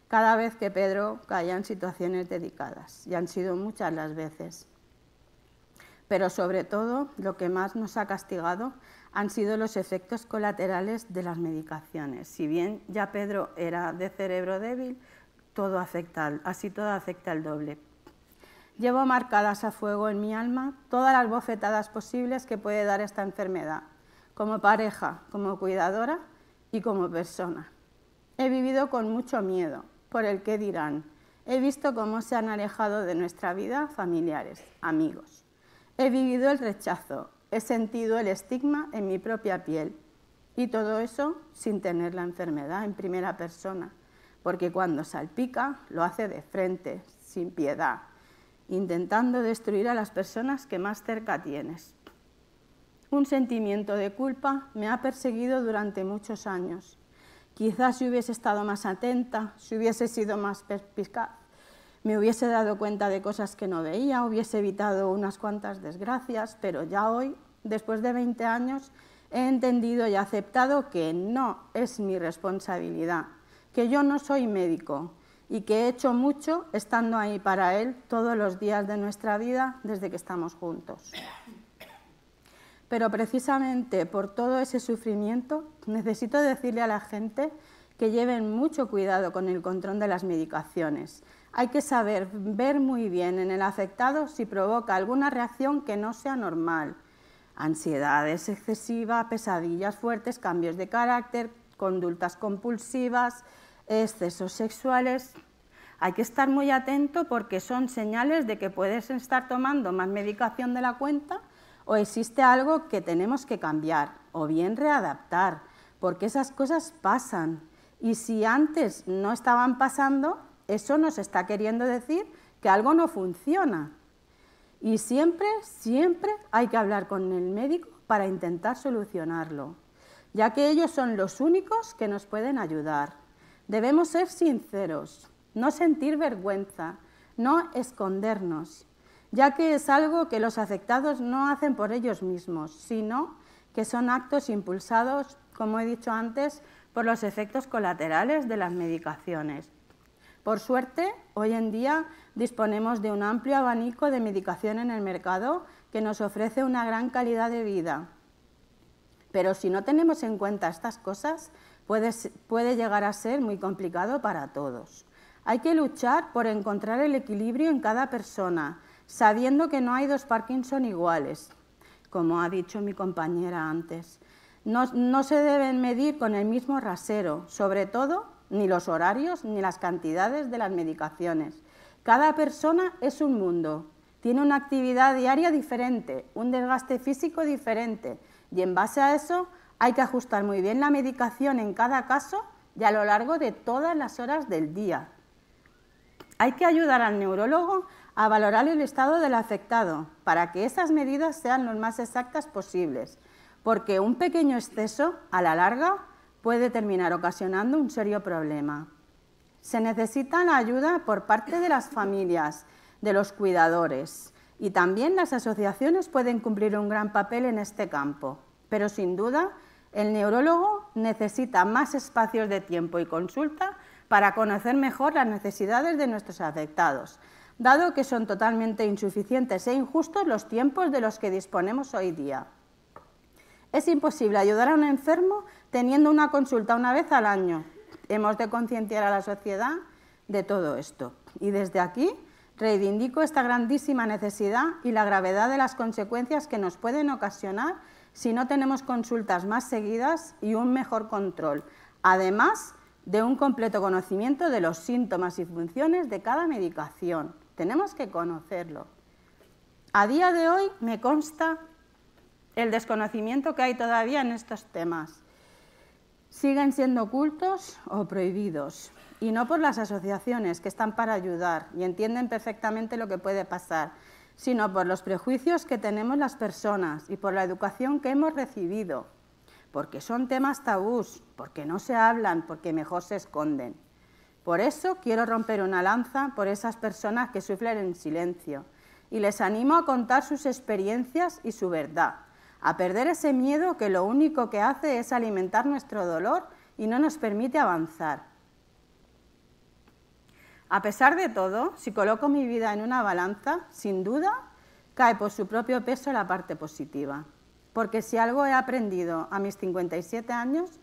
cada vez que Pedro caía en situaciones dedicadas, y han sido muchas las veces. Pero sobre todo, lo que más nos ha castigado han sido los efectos colaterales de las medicaciones. Si bien ya Pedro era de cerebro débil, todo afecta, así todo afecta al doble. Llevo marcadas a fuego en mi alma todas las bofetadas posibles que puede dar esta enfermedad, como pareja, como cuidadora y como persona. He vivido con mucho miedo por el que dirán. He visto cómo se han alejado de nuestra vida familiares, amigos. He vivido el rechazo, he sentido el estigma en mi propia piel y todo eso sin tener la enfermedad en primera persona, porque cuando salpica lo hace de frente, sin piedad, intentando destruir a las personas que más cerca tienes un sentimiento de culpa me ha perseguido durante muchos años. Quizás si hubiese estado más atenta, si hubiese sido más perspicaz, me hubiese dado cuenta de cosas que no veía, hubiese evitado unas cuantas desgracias, pero ya hoy, después de 20 años, he entendido y aceptado que no es mi responsabilidad, que yo no soy médico y que he hecho mucho estando ahí para él todos los días de nuestra vida desde que estamos juntos pero precisamente por todo ese sufrimiento necesito decirle a la gente que lleven mucho cuidado con el control de las medicaciones. Hay que saber ver muy bien en el afectado si provoca alguna reacción que no sea normal. Ansiedades excesivas, pesadillas fuertes, cambios de carácter, conductas compulsivas, excesos sexuales. Hay que estar muy atento porque son señales de que puedes estar tomando más medicación de la cuenta o existe algo que tenemos que cambiar o bien readaptar, porque esas cosas pasan. Y si antes no estaban pasando, eso nos está queriendo decir que algo no funciona. Y siempre, siempre hay que hablar con el médico para intentar solucionarlo, ya que ellos son los únicos que nos pueden ayudar. Debemos ser sinceros, no sentir vergüenza, no escondernos ya que es algo que los afectados no hacen por ellos mismos, sino que son actos impulsados, como he dicho antes, por los efectos colaterales de las medicaciones. Por suerte, hoy en día disponemos de un amplio abanico de medicación en el mercado que nos ofrece una gran calidad de vida. Pero si no tenemos en cuenta estas cosas, puede, puede llegar a ser muy complicado para todos. Hay que luchar por encontrar el equilibrio en cada persona sabiendo que no hay dos Parkinson iguales, como ha dicho mi compañera antes. No, se deben medir con el mismo rasero, sobre todo ni los horarios ni las cantidades de las medicaciones. Cada persona es un mundo, tiene una actividad diaria diferente, un desgaste físico diferente y en base a eso hay que ajustar muy bien la medicación en cada caso y a lo largo de todas las horas del día. Hay que ayudar al neurólogo a valorar el estado del afectado para que esas medidas sean lo más exactas posibles, porque un pequeño exceso, a la larga, puede terminar ocasionando un serio problema. Se necesita la ayuda por parte de las familias, de los cuidadores y también las asociaciones pueden cumplir un gran papel en este campo, pero sin duda el neurólogo necesita más espacios de tiempo y consulta para conocer mejor las necesidades de nuestros afectados, dado que son totalmente insuficientes e injustos los tiempos de los que disponemos hoy día. Es imposible ayudar a un enfermo teniendo una consulta una vez al año. Hemos de concienciar a la sociedad de todo esto. Y desde aquí reivindico esta grandísima necesidad y la gravedad de las consecuencias que nos pueden ocasionar si no tenemos consultas más seguidas y un mejor control, además de un completo conocimiento de los síntomas y funciones de cada medicación tenemos que conocerlo. A día de hoy me consta el desconocimiento que hay todavía en estos temas. Siguen siendo ocultos o prohibidos, y no por las asociaciones que están para ayudar y entienden perfectamente lo que puede pasar, sino por los prejuicios que tenemos las personas y por la educación que hemos recibido, porque son temas tabús, porque no se hablan, porque mejor se esconden. Por eso quiero romper una lanza por esas personas que sufren en silencio y les animo a contar sus experiencias y su verdad, a perder ese miedo que lo único que hace es alimentar nuestro dolor y no nos permite avanzar. A pesar de todo, si coloco mi vida en una balanza, sin duda, cae por su propio peso la parte positiva. Porque si algo he aprendido a mis 57 años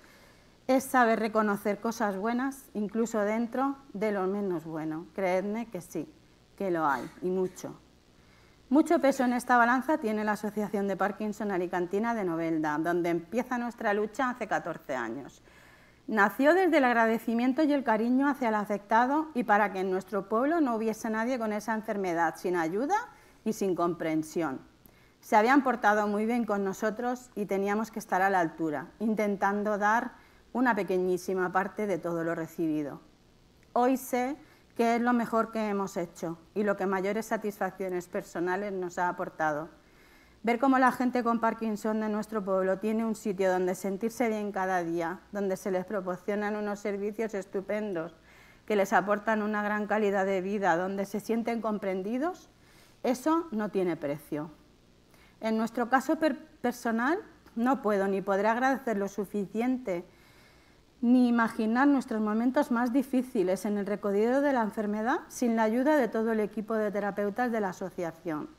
es saber reconocer cosas buenas, incluso dentro de lo menos bueno. Creedme que sí, que lo hay, y mucho. Mucho peso en esta balanza tiene la Asociación de Parkinson Alicantina de Novelda, donde empieza nuestra lucha hace 14 años. Nació desde el agradecimiento y el cariño hacia el afectado y para que en nuestro pueblo no hubiese nadie con esa enfermedad, sin ayuda y sin comprensión. Se habían portado muy bien con nosotros y teníamos que estar a la altura, intentando dar una pequeñísima parte de todo lo recibido. Hoy sé que es lo mejor que hemos hecho y lo que mayores satisfacciones personales nos ha aportado. Ver cómo la gente con Parkinson de nuestro pueblo tiene un sitio donde sentirse bien cada día, donde se les proporcionan unos servicios estupendos que les aportan una gran calidad de vida, donde se sienten comprendidos, eso no tiene precio. En nuestro caso personal, no puedo ni podré agradecer lo suficiente ni imaginar nuestros momentos más difíciles en el recorrido de la enfermedad sin la ayuda de todo el equipo de terapeutas de la asociación,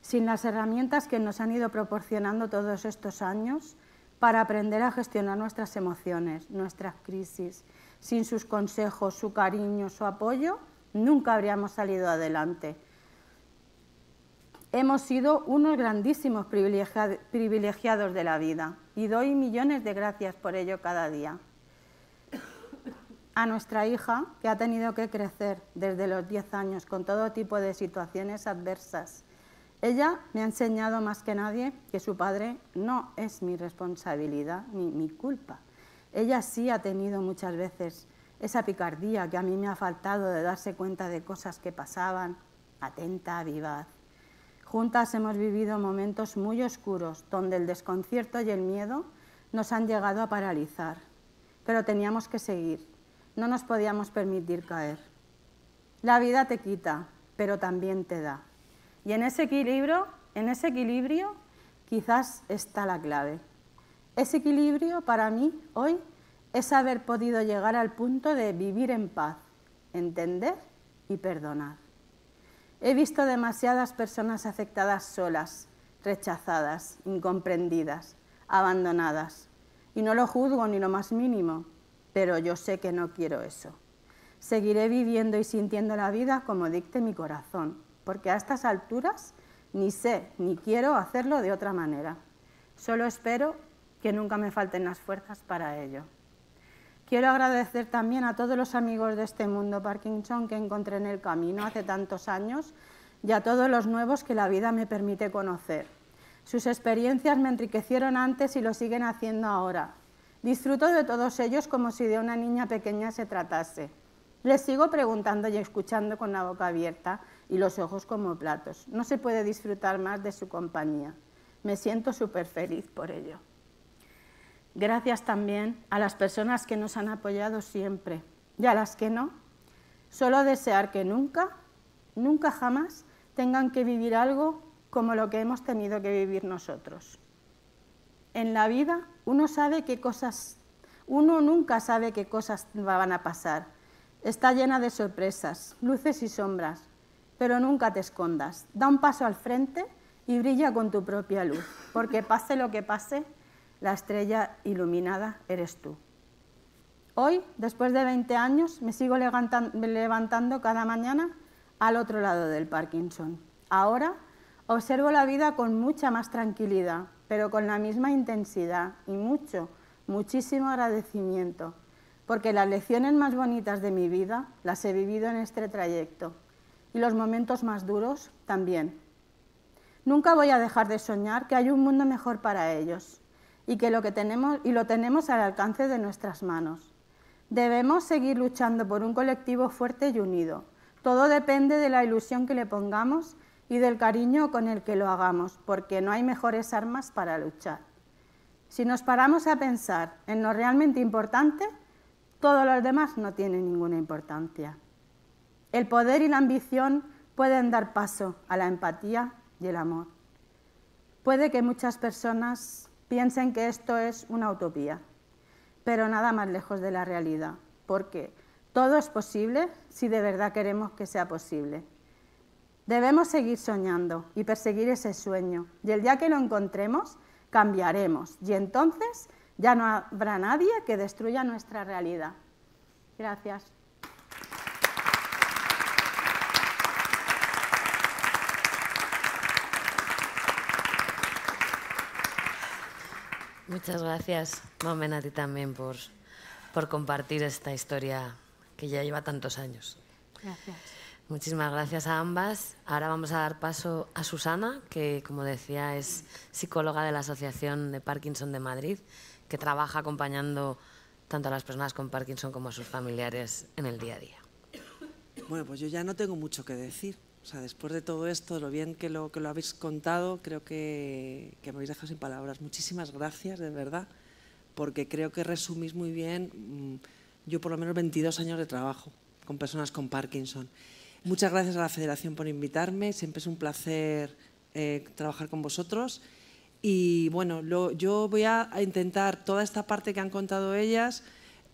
sin las herramientas que nos han ido proporcionando todos estos años para aprender a gestionar nuestras emociones, nuestras crisis. Sin sus consejos, su cariño, su apoyo, nunca habríamos salido adelante. Hemos sido unos grandísimos privilegiados de la vida y doy millones de gracias por ello cada día a nuestra hija que ha tenido que crecer desde los 10 años con todo tipo de situaciones adversas. Ella me ha enseñado más que nadie que su padre no es mi responsabilidad ni mi culpa. Ella sí ha tenido muchas veces esa picardía que a mí me ha faltado de darse cuenta de cosas que pasaban, atenta, vivaz. Juntas hemos vivido momentos muy oscuros donde el desconcierto y el miedo nos han llegado a paralizar, pero teníamos que seguir no nos podíamos permitir caer. La vida te quita, pero también te da. Y en ese equilibrio, en ese equilibrio quizás está la clave. Ese equilibrio para mí hoy es haber podido llegar al punto de vivir en paz, entender y perdonar. He visto demasiadas personas afectadas solas, rechazadas, incomprendidas, abandonadas, y no lo juzgo ni lo más mínimo pero yo sé que no quiero eso. Seguiré viviendo y sintiendo la vida como dicte mi corazón, porque a estas alturas ni sé ni quiero hacerlo de otra manera. Solo espero que nunca me falten las fuerzas para ello. Quiero agradecer también a todos los amigos de este mundo Parkinson que encontré en el camino hace tantos años y a todos los nuevos que la vida me permite conocer. Sus experiencias me enriquecieron antes y lo siguen haciendo ahora, Disfruto de todos ellos como si de una niña pequeña se tratase. Les sigo preguntando y escuchando con la boca abierta y los ojos como platos. No se puede disfrutar más de su compañía. Me siento súper feliz por ello. Gracias también a las personas que nos han apoyado siempre y a las que no. Solo desear que nunca, nunca jamás tengan que vivir algo como lo que hemos tenido que vivir nosotros en la vida uno sabe qué cosas, uno nunca sabe qué cosas van a pasar. Está llena de sorpresas, luces y sombras, pero nunca te escondas. Da un paso al frente y brilla con tu propia luz, porque pase lo que pase, la estrella iluminada eres tú. Hoy, después de 20 años, me sigo levantando cada mañana al otro lado del Parkinson. Ahora observo la vida con mucha más tranquilidad, pero con la misma intensidad y mucho, muchísimo agradecimiento, porque las lecciones más bonitas de mi vida las he vivido en este trayecto y los momentos más duros también. Nunca voy a dejar de soñar que hay un mundo mejor para ellos y que lo que tenemos y lo tenemos al alcance de nuestras manos. Debemos seguir luchando por un colectivo fuerte y unido. Todo depende de la ilusión que le pongamos y del cariño con el que lo hagamos, porque no hay mejores armas para luchar. Si nos paramos a pensar en lo realmente importante, todos los demás no tienen ninguna importancia. El poder y la ambición pueden dar paso a la empatía y el amor. Puede que muchas personas piensen que esto es una utopía, pero nada más lejos de la realidad, porque todo es posible si de verdad queremos que sea posible. Debemos seguir soñando y perseguir ese sueño. Y el día que lo encontremos, cambiaremos. Y entonces ya no habrá nadie que destruya nuestra realidad. Gracias. Muchas gracias, Mamena, a ti también por, por compartir esta historia que ya lleva tantos años. Gracias. Muchísimas gracias a ambas. Ahora vamos a dar paso a Susana, que como decía es psicóloga de la Asociación de Parkinson de Madrid, que trabaja acompañando tanto a las personas con Parkinson como a sus familiares en el día a día. Bueno, pues yo ya no tengo mucho que decir. O sea, después de todo esto, lo bien que lo, que lo habéis contado, creo que, que me habéis dejado sin palabras. Muchísimas gracias, de verdad, porque creo que resumís muy bien, mm, yo por lo menos 22 años de trabajo con personas con Parkinson. Muchas gracias a la Federación por invitarme. Siempre es un placer eh, trabajar con vosotros. Y bueno, yo voy a intentar toda esta parte que han contado ellas,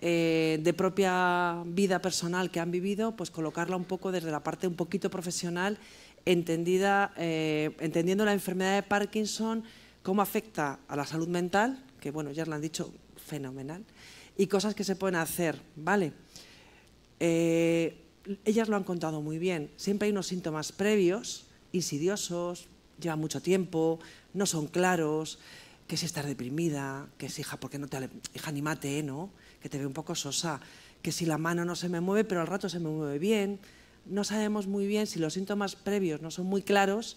eh, de propia vida personal que han vivido, pues colocarla un poco desde la parte un poquito profesional, entendida, eh, entendiendo la enfermedad de Parkinson, cómo afecta a la salud mental, que bueno, ya lo han dicho, fenomenal, y cosas que se pueden hacer, ¿vale? ellas lo han contado muy bien. Siempre hay unos síntomas previos, insidiosos, llevan mucho tiempo, no son claros, que si estás deprimida, que si hija, porque no te hija, animate, ¿no? Que te ve un poco sosa, que si la mano no se me mueve, pero al rato se me mueve bien. No sabemos muy bien si los síntomas previos no son muy claros.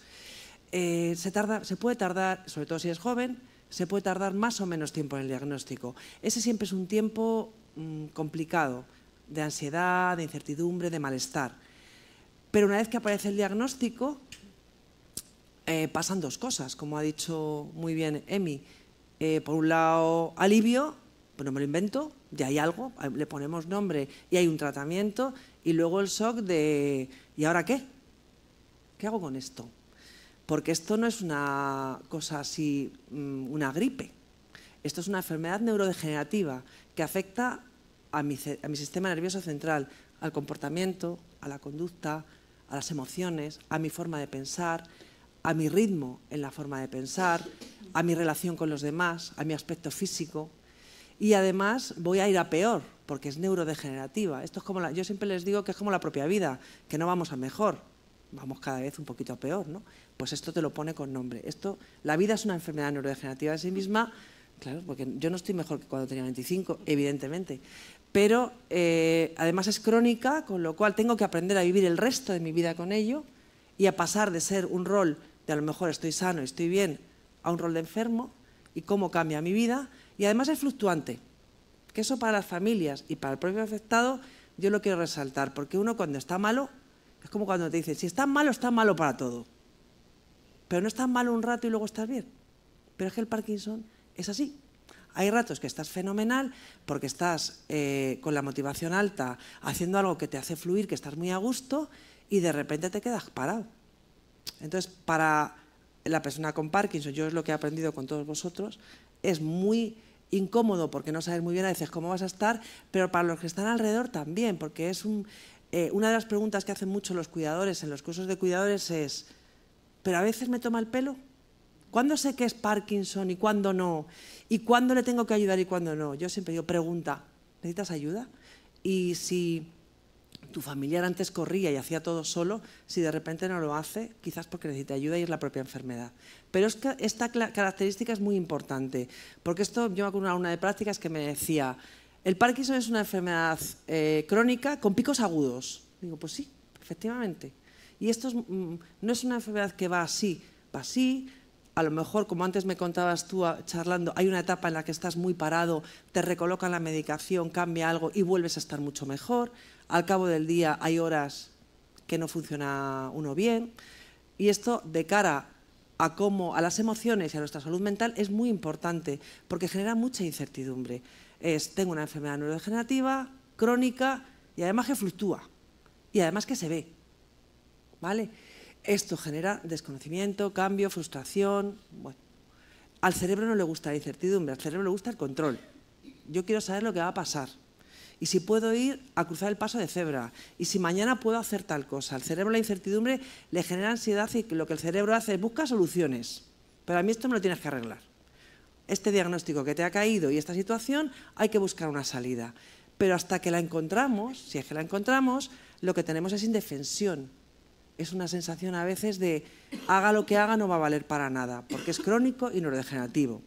Eh, se, puede tardar, sobre todo si es joven, se puede tardar más o menos tiempo en el diagnóstico. Ese siempre es un tiempo mm, complicado de ansiedad, de incertidumbre, de malestar. Pero una vez que aparece el diagnóstico, eh, pasan dos cosas, como ha dicho muy bien Emi. Eh, por un lado, alivio, Bueno, pues me lo invento, ya hay algo, le ponemos nombre y hay un tratamiento. Y luego el shock de, ¿y ahora qué? ¿Qué hago con esto? Porque esto no es una cosa así, mm, una gripe. Esto es una enfermedad neurodegenerativa que afecta a mi, sistema nervioso central, al comportamiento, a la conducta, a las emociones, a mi forma de pensar, a mi ritmo en la forma de pensar, a mi relación con los demás, a mi aspecto físico. Y además voy a ir a peor, porque es neurodegenerativa. Esto es como la, yo siempre les digo que es como la propia vida, que no vamos a mejor, vamos cada vez un poquito a peor, ¿no? Pues esto te lo pone con nombre. Esto, la vida es una enfermedad neurodegenerativa en sí misma, claro, porque yo no estoy mejor que cuando tenía 25, evidentemente, pero eh, además es crónica, con lo cual tengo que aprender a vivir el resto de mi vida con ello y a pasar de ser un rol de a lo mejor estoy sano, y estoy bien, a un rol de enfermo y cómo cambia mi vida. Y además es fluctuante, que eso para las familias y para el propio afectado yo lo quiero resaltar, porque uno cuando está malo, es como cuando te dicen, si estás malo, estás malo para todo. Pero no estás malo un rato y luego estás bien. Pero es que el Parkinson es así, hay ratos que estás fenomenal porque estás eh, con la motivación alta, haciendo algo que te hace fluir, que estás muy a gusto y de repente te quedas parado. Entonces, para la persona con Parkinson, yo es lo que he aprendido con todos vosotros, es muy incómodo porque no sabes muy bien a veces cómo vas a estar, pero para los que están alrededor también, porque es un, eh, una de las preguntas que hacen mucho los cuidadores en los cursos de cuidadores es, ¿pero a veces me toma el pelo? ¿Cuándo sé que es Parkinson y cuándo no? ¿Y cuándo le tengo que ayudar y cuándo no? Yo siempre digo, pregunta, ¿necesitas ayuda? Y si tu familiar antes corría y hacía todo solo, si de repente no lo hace, quizás porque necesita ayuda y es la propia enfermedad. Pero esta característica es muy importante, porque esto yo me acuerdo una de prácticas que me decía, el Parkinson es una enfermedad eh, crónica con picos agudos. Digo, pues sí, efectivamente. Y esto mm, no es una enfermedad que va así, va así, a lo mejor, como antes me contabas tú charlando, hay una etapa en la que estás muy parado, te recolocan la medicación, cambia algo y vuelves a estar mucho mejor. Al cabo del día hay horas que no funciona uno bien. Y esto de cara a cómo, a las emociones y a nuestra salud mental es muy importante porque genera mucha incertidumbre. tengo una enfermedad neurodegenerativa, crónica y además que fluctúa y además que se ve. ¿Vale? Esto genera desconocimiento, cambio, frustración. Bueno, al cerebro no le gusta la incertidumbre, al cerebro le gusta el control. Yo quiero saber lo que va a pasar. Y si puedo ir a cruzar el paso de cebra. Y si mañana puedo hacer tal cosa. Al cerebro la incertidumbre le genera ansiedad y lo que el cerebro hace es busca soluciones. Pero a mí esto me lo tienes que arreglar. Este diagnóstico que te ha caído y esta situación hay que buscar una salida. Pero hasta que la encontramos, si es que la encontramos, lo que tenemos es indefensión es una sensación a veces de haga lo que haga no va a valer para nada, porque es crónico y neurodegenerativo.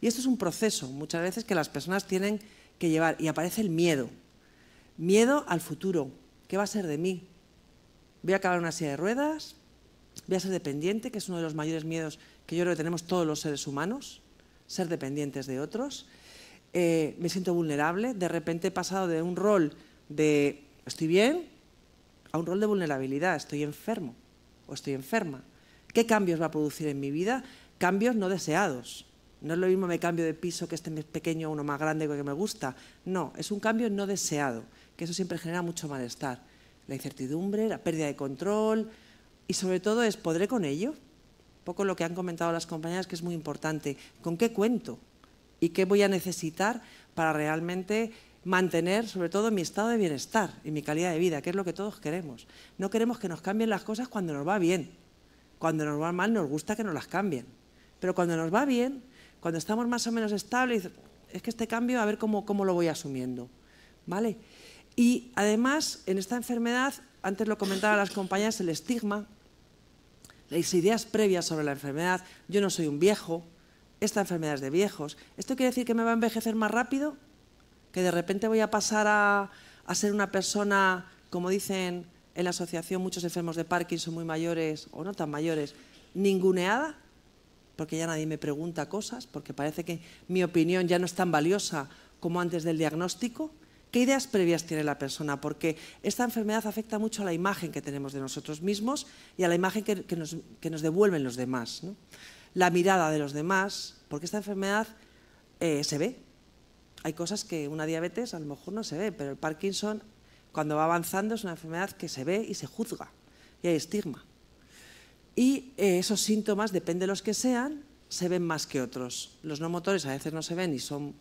Y esto es un proceso muchas veces que las personas tienen que llevar y aparece el miedo. Miedo al futuro. ¿Qué va a ser de mí? ¿Voy a acabar en una silla de ruedas? ¿Voy a ser dependiente? Que es uno de los mayores miedos que yo creo que tenemos todos los seres humanos, ser dependientes de otros. Eh, me siento vulnerable. De repente he pasado de un rol de estoy bien, a un rol de vulnerabilidad. Estoy enfermo o estoy enferma. ¿Qué cambios va a producir en mi vida? Cambios no deseados. No es lo mismo me cambio de piso que este pequeño, uno más grande que me gusta. No, es un cambio no deseado, que eso siempre genera mucho malestar. La incertidumbre, la pérdida de control y sobre todo es, ¿podré con ello? Un poco lo que han comentado las compañeras, que es muy importante. ¿Con qué cuento? ¿Y qué voy a necesitar para realmente mantener sobre todo mi estado de bienestar y mi calidad de vida, que es lo que todos queremos. No queremos que nos cambien las cosas cuando nos va bien. Cuando nos va mal nos gusta que nos las cambien. Pero cuando nos va bien, cuando estamos más o menos estables, es que este cambio a ver cómo, lo voy asumiendo. ¿Vale? Y además, en esta enfermedad, antes lo comentaba las compañeras, el estigma, las ideas previas sobre la enfermedad, yo no soy un viejo, esta enfermedad es de viejos, ¿esto quiere decir que me va a envejecer más rápido? que de repente voy a pasar a, ser una persona, como dicen en la asociación muchos enfermos de Parkinson muy mayores o no tan mayores, ninguneada, porque ya nadie me pregunta cosas, porque parece que mi opinión ya no es tan valiosa como antes del diagnóstico. ¿Qué ideas previas tiene la persona? Porque esta enfermedad afecta mucho a la imagen que tenemos de nosotros mismos y a la imagen que, nos, devuelven los demás. La mirada de los demás, porque esta enfermedad eh, se ve, hay cosas que una diabetes a lo mejor no se ve, pero el Parkinson cuando va avanzando es una enfermedad que se ve y se juzga y hay estigma. Y eh, esos síntomas, depende de los que sean, se ven más que otros. Los no motores a veces no se ven y son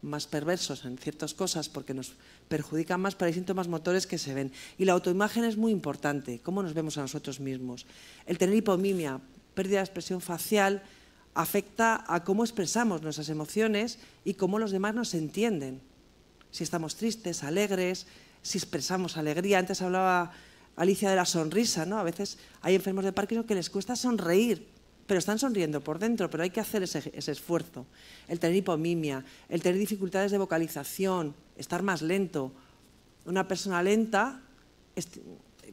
más perversos en ciertas cosas porque nos perjudican más, pero hay síntomas motores que se ven. Y la autoimagen es muy importante, cómo nos vemos a nosotros mismos. El tener hipomimia, pérdida de expresión facial, afecta a cómo expresamos nuestras emociones y cómo los demás nos entienden. Si estamos tristes, alegres, si expresamos alegría. Antes hablaba Alicia de la sonrisa, ¿no? A veces hay enfermos de Parkinson que les cuesta sonreír, pero están sonriendo por dentro, pero hay que hacer ese, ese esfuerzo. El tener hipomimia, el tener dificultades de vocalización, estar más lento. Una persona lenta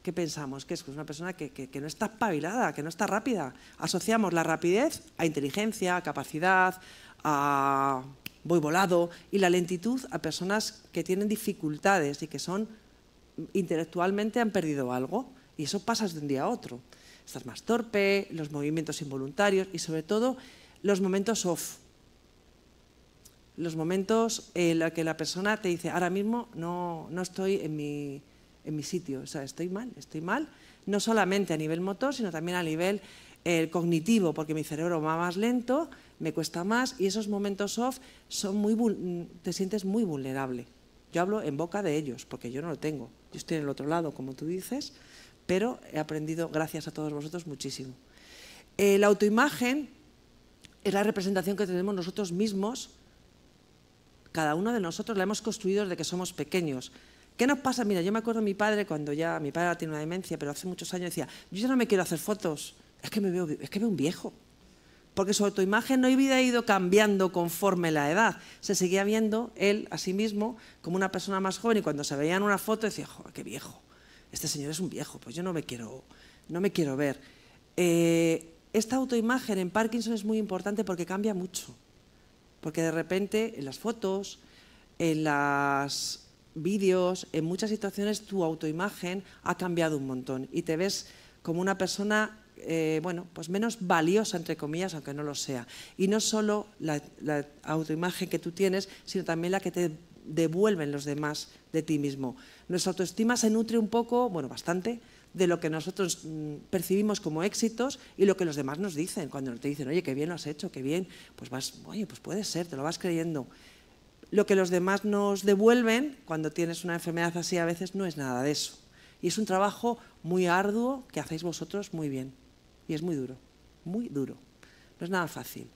¿qué pensamos? Que es una persona que, no está espabilada, que no está rápida. Asociamos la rapidez a inteligencia, a capacidad, a voy volado, y la lentitud a personas que tienen dificultades y que son intelectualmente han perdido algo. Y eso pasa de un día a otro. Estás más torpe, los movimientos involuntarios y sobre todo los momentos off. Los momentos en los que la persona te dice, ahora mismo no, no estoy en mi en mi sitio. O sea, estoy mal, estoy mal, no solamente a nivel motor, sino también a nivel eh, cognitivo, porque mi cerebro va más lento, me cuesta más y esos momentos off son muy, mm, te sientes muy vulnerable. Yo hablo en boca de ellos, porque yo no lo tengo. Yo estoy en el otro lado, como tú dices, pero he aprendido, gracias a todos vosotros, muchísimo. Eh, la autoimagen es la representación que tenemos nosotros mismos cada uno de nosotros la hemos construido desde que somos pequeños. ¿Qué nos pasa? Mira, yo me acuerdo de mi padre cuando ya, mi padre tiene una demencia, pero hace muchos años decía, yo ya no me quiero hacer fotos, es que me veo, es que veo un viejo. Porque su autoimagen no ha ido cambiando conforme la edad. Se seguía viendo él a sí mismo como una persona más joven y cuando se veían en una foto decía, joder, qué viejo. Este señor es un viejo, pues yo no me quiero, no me quiero ver. Eh, esta autoimagen en Parkinson es muy importante porque cambia mucho. Porque de repente en las fotos, en las vídeos, en muchas situaciones tu autoimagen ha cambiado un montón y te ves como una persona eh, bueno, pues menos valiosa, entre comillas, aunque no lo sea. Y no solo la, la autoimagen que tú tienes, sino también la que te devuelven los demás de ti mismo. Nuestra autoestima se nutre un poco, bueno, bastante, de lo que nosotros mm, percibimos como éxitos y lo que los demás nos dicen. Cuando te dicen, oye, qué bien lo has hecho, qué bien, pues vas, oye, pues puede ser, te lo vas creyendo lo que los demás nos devuelven cuando tienes una enfermedad así a veces no es nada de eso. Y es un trabajo muy arduo que hacéis vosotros muy bien. Y es muy duro, muy duro. No es nada fácil.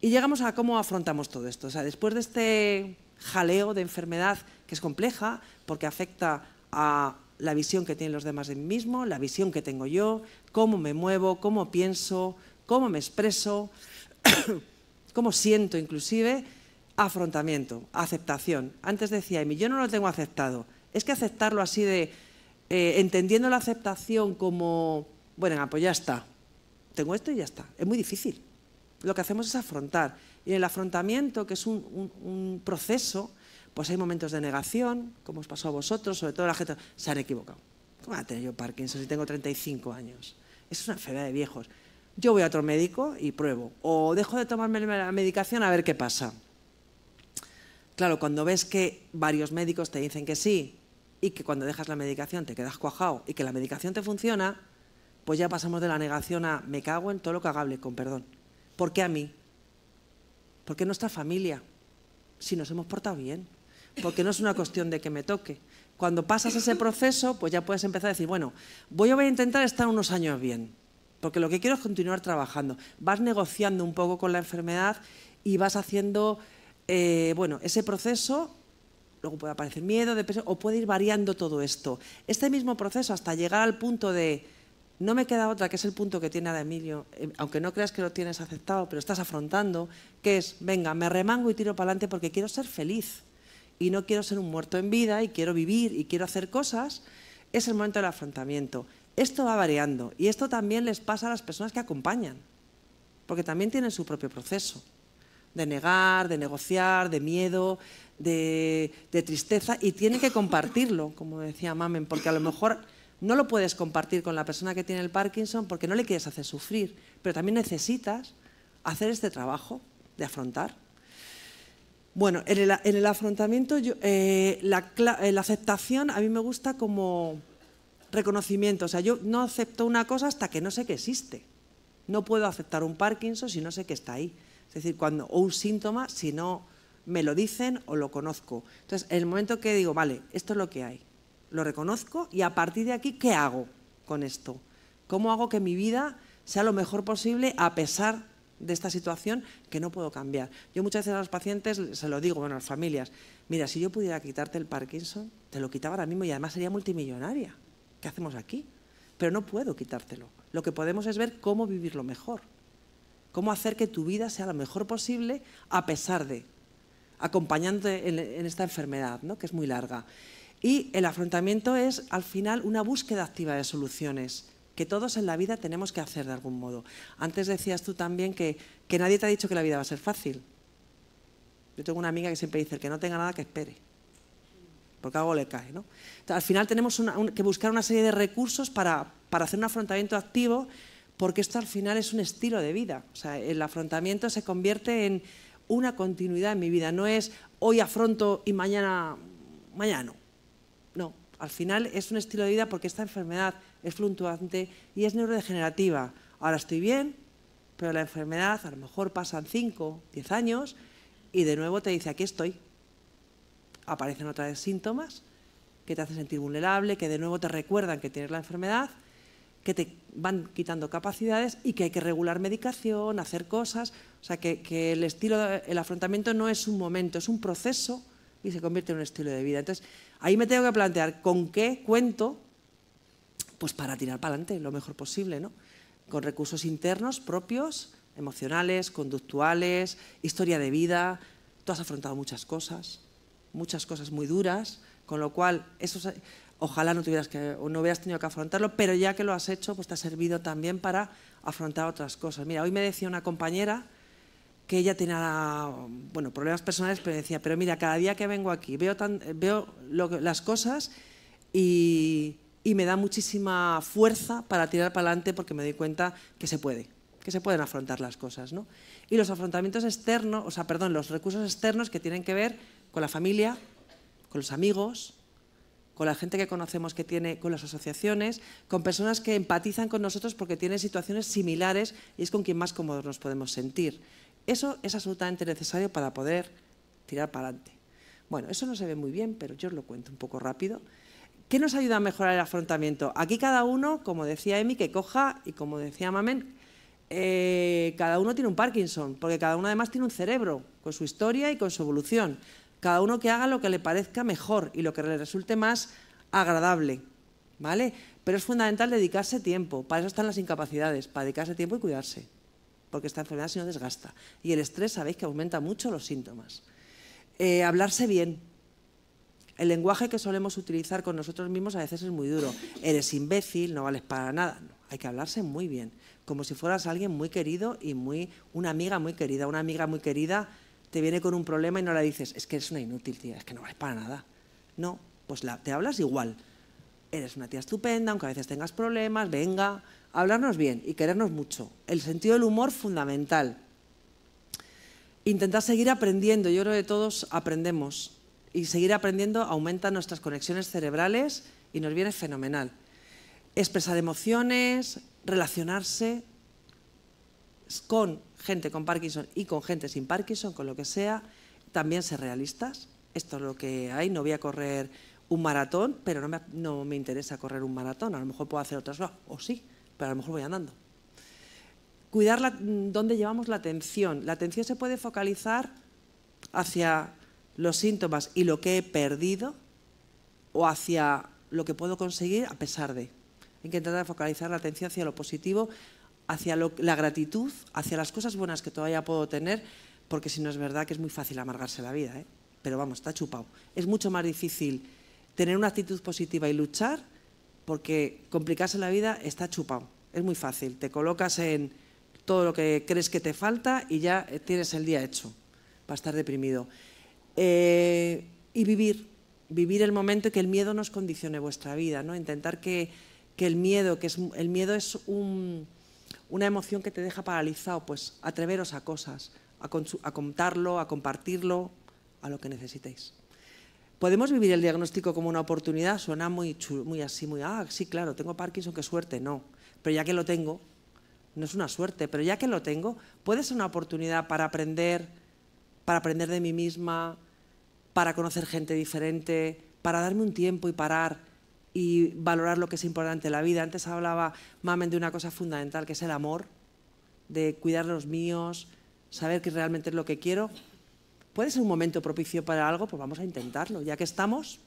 Y llegamos a cómo afrontamos todo esto. O sea, después de este jaleo de enfermedad que es compleja porque afecta a la visión que tienen los demás de mí mismo, la visión que tengo yo, cómo me muevo, cómo pienso, cómo me expreso, cómo siento inclusive, afrontamiento, aceptación. Antes decía Amy, yo no lo tengo aceptado. Es que aceptarlo así de, eh, entendiendo la aceptación como, bueno, ah, pues ya está, tengo esto y ya está. Es muy difícil. Lo que hacemos es afrontar. Y en el afrontamiento, que es un, proceso, pues hay momentos de negación, como os pasó a vosotros, sobre todo la gente, se han equivocado. ¿Cómo voy a tener yo Parkinson si tengo 35 años? Es una enfermedad de viejos. Yo voy a otro médico y pruebo. O dejo de tomarme la medicación a ver qué pasa. Claro, cuando ves que varios médicos te dicen que sí y que cuando dejas la medicación te quedas cuajado y que la medicación te funciona, pues ya pasamos de la negación a me cago en todo lo cagable, con perdón. ¿Por qué a mí? ¿Por qué nuestra familia? Si nos hemos portado bien. Porque no es una cuestión de que me toque. Cuando pasas ese proceso, pues ya puedes empezar a decir, bueno, voy voy a intentar estar unos años bien, porque lo que quiero es continuar trabajando. Vas negociando un poco con la enfermedad y vas haciendo eh, bueno, ese proceso, luego puede aparecer miedo, depresión, o puede ir variando todo esto. Este mismo proceso hasta llegar al punto de, no me queda otra, que es el punto que tiene ahora Emilio, eh, aunque no creas que lo tienes aceptado, pero estás afrontando, que es, venga, me remango y tiro para adelante porque quiero ser feliz y no quiero ser un muerto en vida y quiero vivir y quiero hacer cosas, es el momento del afrontamiento. Esto va variando y esto también les pasa a las personas que acompañan, porque también tienen su propio proceso de negar, de negociar, de miedo, de, tristeza y tiene que compartirlo, como decía Mamen, porque a lo mejor no lo puedes compartir con la persona que tiene el Parkinson porque no le quieres hacer sufrir, pero también necesitas hacer este trabajo de afrontar. Bueno, en el, afrontamiento, eh, eh, la, aceptación a mí me gusta como reconocimiento. O sea, yo no acepto una cosa hasta que no sé que existe. No puedo aceptar un Parkinson si no sé que está ahí. Es decir, cuando, o un síntoma, si no me lo dicen o lo conozco. Entonces, en el momento que digo, vale, esto es lo que hay, lo reconozco y a partir de aquí, ¿qué hago con esto? ¿Cómo hago que mi vida sea lo mejor posible a pesar de esta situación que no puedo cambiar? Yo muchas veces a los pacientes se lo digo, bueno, a las familias, mira, si yo pudiera quitarte el Parkinson, te lo quitaba ahora mismo y además sería multimillonaria. ¿Qué hacemos aquí? Pero no puedo quitártelo. Lo que podemos es ver cómo vivirlo mejor cómo hacer que tu vida sea lo mejor posible a pesar de, acompañándote en, esta enfermedad, ¿no? que es muy larga. Y el afrontamiento es, al final, una búsqueda activa de soluciones que todos en la vida tenemos que hacer de algún modo. Antes decías tú también que, que nadie te ha dicho que la vida va a ser fácil. Yo tengo una amiga que siempre dice, el que no tenga nada, que espere porque algo le cae. ¿no? al final tenemos que buscar una serie de recursos para, para, hacer un afrontamiento activo porque esto al final es un estilo de vida. O sea, el afrontamiento se convierte en una continuidad en mi vida, no es hoy afronto y mañana, mañana. No, al final es un estilo de vida porque esta enfermedad es fluctuante y es neurodegenerativa. Ahora estoy bien, pero la enfermedad a lo mejor pasan 5, 10 años y de nuevo te dice, aquí estoy. Aparecen otra vez síntomas que te hacen sentir vulnerable, que de nuevo te recuerdan que tienes la enfermedad que te van quitando capacidades y que hay que regular medicación, hacer cosas. O sea, que, el estilo, el afrontamiento no es un momento, es un proceso y se convierte en un estilo de vida. Entonces, ahí me tengo que plantear con qué cuento, pues para tirar para adelante lo mejor posible, ¿no? Con recursos internos propios, emocionales, conductuales, historia de vida. Tú has afrontado muchas cosas, muchas cosas muy duras, con lo cual, eso, ojalá no tuvieras que, no hubieras tenido que afrontarlo, pero ya que lo has hecho, pues te ha servido también para afrontar otras cosas. Mira, hoy me decía una compañera que ella tenía bueno, problemas personales, pero decía, pero mira, cada día que vengo aquí veo, las cosas y, me da muchísima fuerza para tirar para adelante porque me doy cuenta que se puede, que se pueden afrontar las cosas. Y los afrontamientos externos, o sea, perdón, los recursos externos que tienen que ver con la familia, con los amigos, con la gente que conocemos que tiene, con las asociaciones, con personas que empatizan con nosotros porque tienen situaciones similares y es con quien más cómodos nos podemos sentir. Eso es absolutamente necesario para poder tirar para adelante. Bueno, eso no se ve muy bien, pero yo os lo cuento un poco rápido. ¿Qué nos ayuda a mejorar el afrontamiento? Aquí cada uno, como decía Emi, que coja, y como decía Mamen, eh, cada uno tiene un Parkinson, porque cada uno además tiene un cerebro, con su historia y con su evolución. Cada uno que haga lo que le parezca mejor y lo que le resulte más agradable, ¿vale? Pero es fundamental dedicarse tiempo. Para eso están las incapacidades, para dedicarse tiempo y cuidarse. Porque esta enfermedad se no desgasta. Y el estrés sabéis que aumenta mucho los síntomas. Eh, hablarse bien. El lenguaje que solemos utilizar con nosotros mismos a veces es muy duro. Eres imbécil, no vales para nada. hay que hablarse muy bien, como si fueras alguien muy querido y muy una amiga muy querida, una amiga muy querida te viene con un problema y no la dices, es que eres una inútil, tía, es que no vales para nada. No, pues te hablas igual. Eres una tía estupenda, aunque a veces tengas problemas, venga, hablarnos bien y querernos mucho. El sentido del humor fundamental. Intentar seguir aprendiendo, yo creo que todos aprendemos y seguir aprendiendo aumenta nuestras conexiones cerebrales y nos viene fenomenal. Expresar emociones, relacionarse con gente con Parkinson y con gente sin Parkinson, con lo que sea, también ser realistas. Esto es lo que hay, no voy a correr un maratón, pero no me, no me interesa correr un maratón, a lo mejor puedo hacer otras cosas, o sí, pero a lo mejor voy andando. Cuidar dónde llevamos la atención. La atención se puede focalizar hacia los síntomas y lo que he perdido o hacia lo que puedo conseguir a pesar de. Hay que intentar focalizar la atención hacia lo positivo, hacia la gratitud, hacia las cosas buenas que todavía puedo tener, porque si no es verdad que es muy fácil amargarse la vida, ¿eh? pero vamos, está chupado. Es mucho más difícil tener una actitud positiva y luchar, porque complicarse la vida está chupado. Es muy fácil, te colocas en todo lo que crees que te falta y ya tienes el día hecho para estar deprimido. Eh, y vivir, vivir el momento y que el miedo nos condicione vuestra vida, ¿no? Intentar que, el miedo, que es, el miedo es un una emoción que te deja paralizado, pues atreveros a cosas, a, contarlo, a compartirlo, a lo que necesitéis. ¿Podemos vivir el diagnóstico como una oportunidad? Suena muy, muy así, muy, ah, sí, claro, tengo Parkinson, qué suerte. No, pero ya que lo tengo, no es una suerte, pero ya que lo tengo, puede ser una oportunidad para aprender, para aprender de mí misma, para conocer gente diferente, para darme un tiempo y parar y valorar lo que es importante en la vida. Antes hablaba Mamen de una cosa fundamental, que es el amor, de cuidar los míos, saber que realmente es lo que quiero. ¿Puede ser un momento propicio para algo? Pues vamos a intentarlo. Ya que estamos,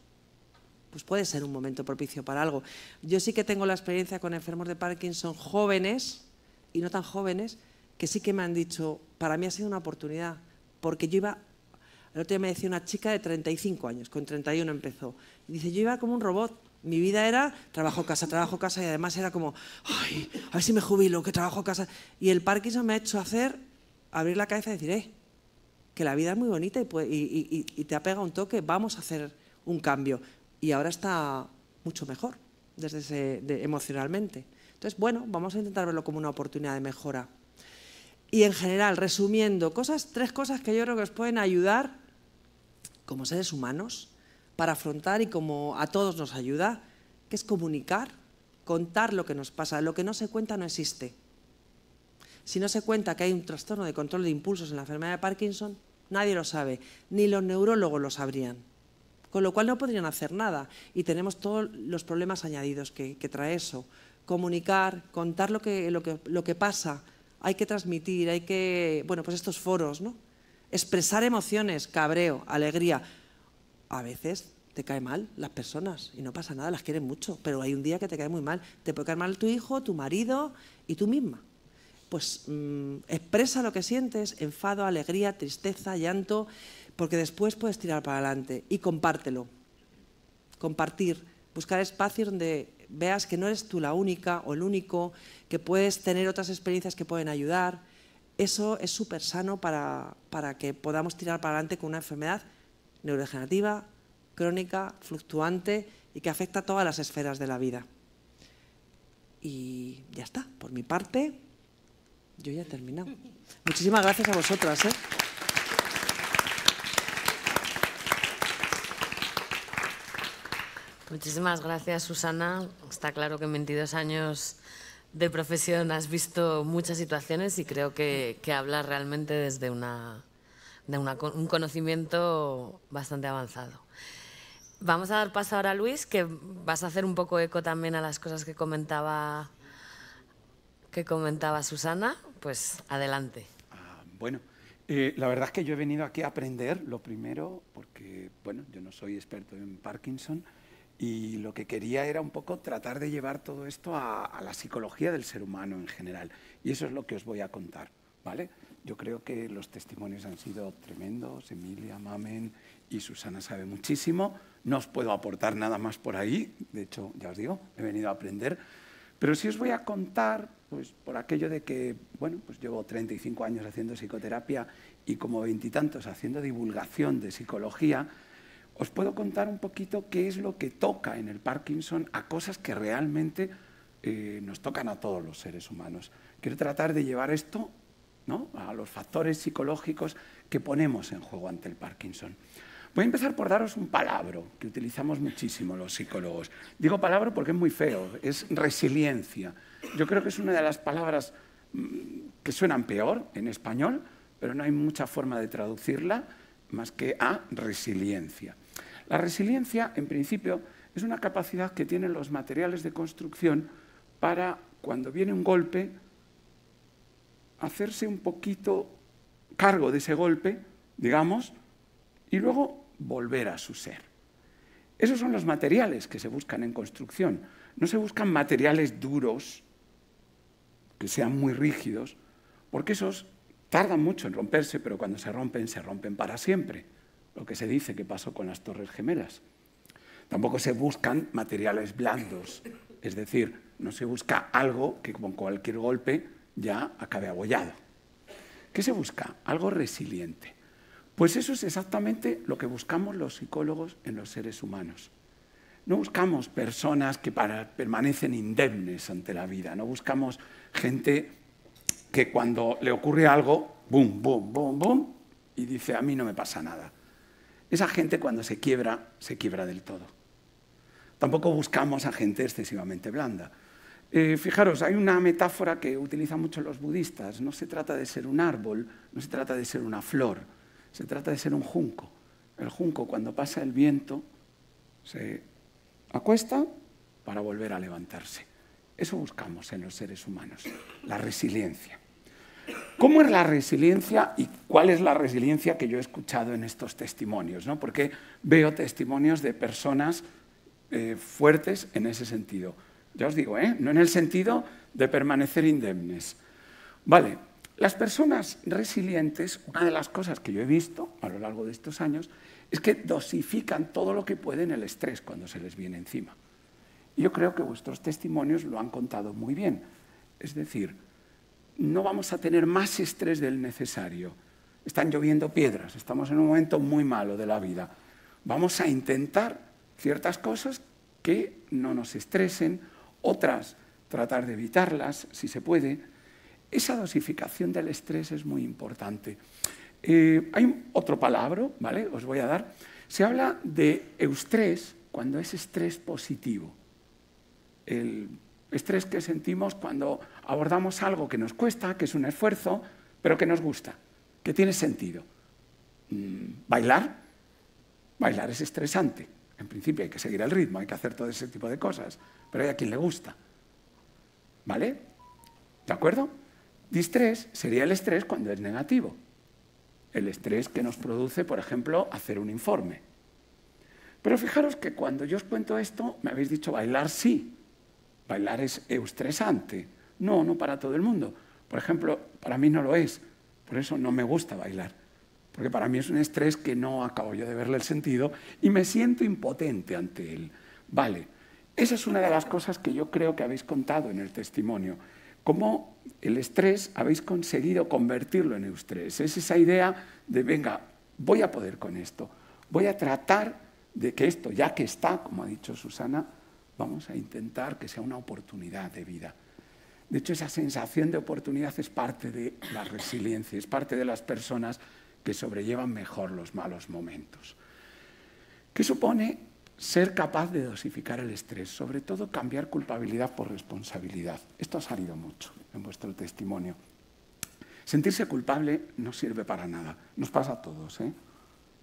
pues puede ser un momento propicio para algo. Yo sí que tengo la experiencia con enfermos de Parkinson jóvenes y no tan jóvenes, que sí que me han dicho, para mí ha sido una oportunidad, porque yo iba el otro día me decía una chica de 35 años, con 31 empezó. Y dice, yo iba como un robot mi vida era trabajo, casa, trabajo, casa y además era como, ay, a ver si me jubilo, que trabajo, casa. Y el Parkinson me ha hecho hacer, abrir la cabeza y decir, eh, que la vida es muy bonita y, y, y, y te apega un toque, vamos a hacer un cambio. Y ahora está mucho mejor desde emocionalmente. Entonces, bueno, vamos a intentar verlo como una oportunidad de mejora. Y en general, resumiendo, cosas, tres cosas que yo creo que os pueden ayudar como seres humanos para afrontar y como a todos nos ayuda, que es comunicar, contar lo que nos pasa. Lo que no se cuenta no existe. Si no se cuenta que hay un trastorno de control de impulsos en la enfermedad de Parkinson, nadie lo sabe, ni los neurólogos lo sabrían. Con lo cual no podrían hacer nada y tenemos todos los problemas añadidos que, trae eso. Comunicar, contar lo que, lo, que, lo que pasa, hay que transmitir, hay que, bueno, pues estos foros, ¿no? Expresar emociones, cabreo, alegría, a veces te cae mal las personas y no pasa nada, las quieres mucho, pero hay un día que te cae muy mal. Te puede caer mal tu hijo, tu marido y tú misma. Pues mm, expresa lo que sientes, enfado, alegría, tristeza, llanto, porque después puedes tirar para adelante y compártelo. Compartir, buscar espacios donde veas que no eres tú la única o el único, que puedes tener otras experiencias que pueden ayudar. Eso es súper sano para, para que podamos tirar para adelante con una enfermedad neurodegenerativa, crónica, fluctuante y que afecta a todas las esferas de la vida. Y ya está, por mi parte, yo ya he terminado. Muchísimas gracias a vosotras. ¿eh? Muchísimas gracias, Susana. Está claro que en 22 años de profesión has visto muchas situaciones y creo que, que hablas realmente desde una de un conocimiento bastante avanzado. Vamos a dar paso ahora a Luis, que vas a hacer un poco eco también a las cosas que comentaba, que comentaba Susana. Pues adelante. Ah, bueno, eh, la verdad es que yo he venido aquí a aprender, lo primero, porque bueno, yo no soy experto en Parkinson, y lo que quería era un poco tratar de llevar todo esto a, a la psicología del ser humano en general. Y eso es lo que os voy a contar, ¿vale? Yo creo que los testimonios han sido tremendos. Emilia, Mamen y Susana sabe muchísimo. No os puedo aportar nada más por ahí. De hecho, ya os digo, he venido a aprender. Pero sí os voy a contar, pues por aquello de que, bueno, pues llevo 35 años haciendo psicoterapia y como veintitantos haciendo divulgación de psicología, os puedo contar un poquito qué es lo que toca en el Parkinson a cosas que realmente eh, nos tocan a todos los seres humanos. Quiero tratar de llevar esto a los factores psicológicos que ponemos en juego ante el Parkinson. Voy a empezar por daros un palabra que utilizamos muchísimo los psicólogos. Digo palabra porque es muy feo, es resiliencia. Yo creo que es una de las palabras mm, que suenan peor en español, pero no hay mucha forma de traducirla más que a resiliencia. La resiliencia, en principio, es una capacidad que tienen los materiales de construcción para, cuando viene un golpe, hacerse un poquito cargo de ese golpe, digamos, y luego volver a su ser. Esos son los materiales que se buscan en construcción. No se buscan materiales duros, que sean muy rígidos, porque esos tardan mucho en romperse, pero cuando se rompen, se rompen para siempre, lo que se dice que pasó con las Torres Gemelas. Tampoco se buscan materiales blandos, es decir, no se busca algo que con cualquier golpe ya acabe abollado. ¿Qué se busca? Algo resiliente. Pues eso es exactamente lo que buscamos los psicólogos en los seres humanos. No buscamos personas que permanecen indemnes ante la vida, no buscamos gente que cuando le ocurre algo, boom, boom, boom, boom, y dice, a mí no me pasa nada. Esa gente cuando se quiebra, se quiebra del todo. Tampoco buscamos a gente excesivamente blanda. Eh, fijaros, hay una metáfora que utilizan mucho los budistas. No se trata de ser un árbol, no se trata de ser una flor, se trata de ser un junco. El junco, cuando pasa el viento, se acuesta para volver a levantarse. Eso buscamos en los seres humanos, la resiliencia. ¿Cómo es la resiliencia y cuál es la resiliencia que yo he escuchado en estos testimonios? Porque veo testimonios de personas eh, fuertes en ese sentido. Ya os digo, ¿eh? no en el sentido de permanecer indemnes. Vale, las personas resilientes, una de las cosas que yo he visto a lo largo de estos años, es que dosifican todo lo que pueden el estrés cuando se les viene encima. Yo creo que vuestros testimonios lo han contado muy bien. Es decir, no vamos a tener más estrés del necesario. Están lloviendo piedras, estamos en un momento muy malo de la vida. Vamos a intentar ciertas cosas que no nos estresen otras tratar de evitarlas si se puede. Esa dosificación del estrés es muy importante. Eh, hay otro palabra, ¿vale? Os voy a dar. Se habla de eustrés cuando es estrés positivo. El estrés que sentimos cuando abordamos algo que nos cuesta, que es un esfuerzo, pero que nos gusta, que tiene sentido. Mm, bailar, bailar es estresante, en principio hay que seguir el ritmo, hay que hacer todo ese tipo de cosas, pero hay a quien le gusta. ¿Vale? ¿De acuerdo? Distrés sería el estrés cuando es negativo. El estrés que nos produce, por ejemplo, hacer un informe. Pero fijaros que cuando yo os cuento esto, me habéis dicho bailar sí. Bailar es estresante. No, no para todo el mundo. Por ejemplo, para mí no lo es. Por eso no me gusta bailar porque para mí es un estrés que no acabo yo de verle el sentido y me siento impotente ante él. Vale, esa es una de las cosas que yo creo que habéis contado en el testimonio, cómo el estrés habéis conseguido convertirlo en estrés. Es esa idea de, venga, voy a poder con esto, voy a tratar de que esto, ya que está, como ha dicho Susana, vamos a intentar que sea una oportunidad de vida. De hecho, esa sensación de oportunidad es parte de la resiliencia, es parte de las personas que sobrellevan mejor los malos momentos. ¿Qué supone ser capaz de dosificar el estrés? Sobre todo cambiar culpabilidad por responsabilidad. Esto ha salido mucho en vuestro testimonio. Sentirse culpable no sirve para nada. Nos pasa a todos, ¿eh?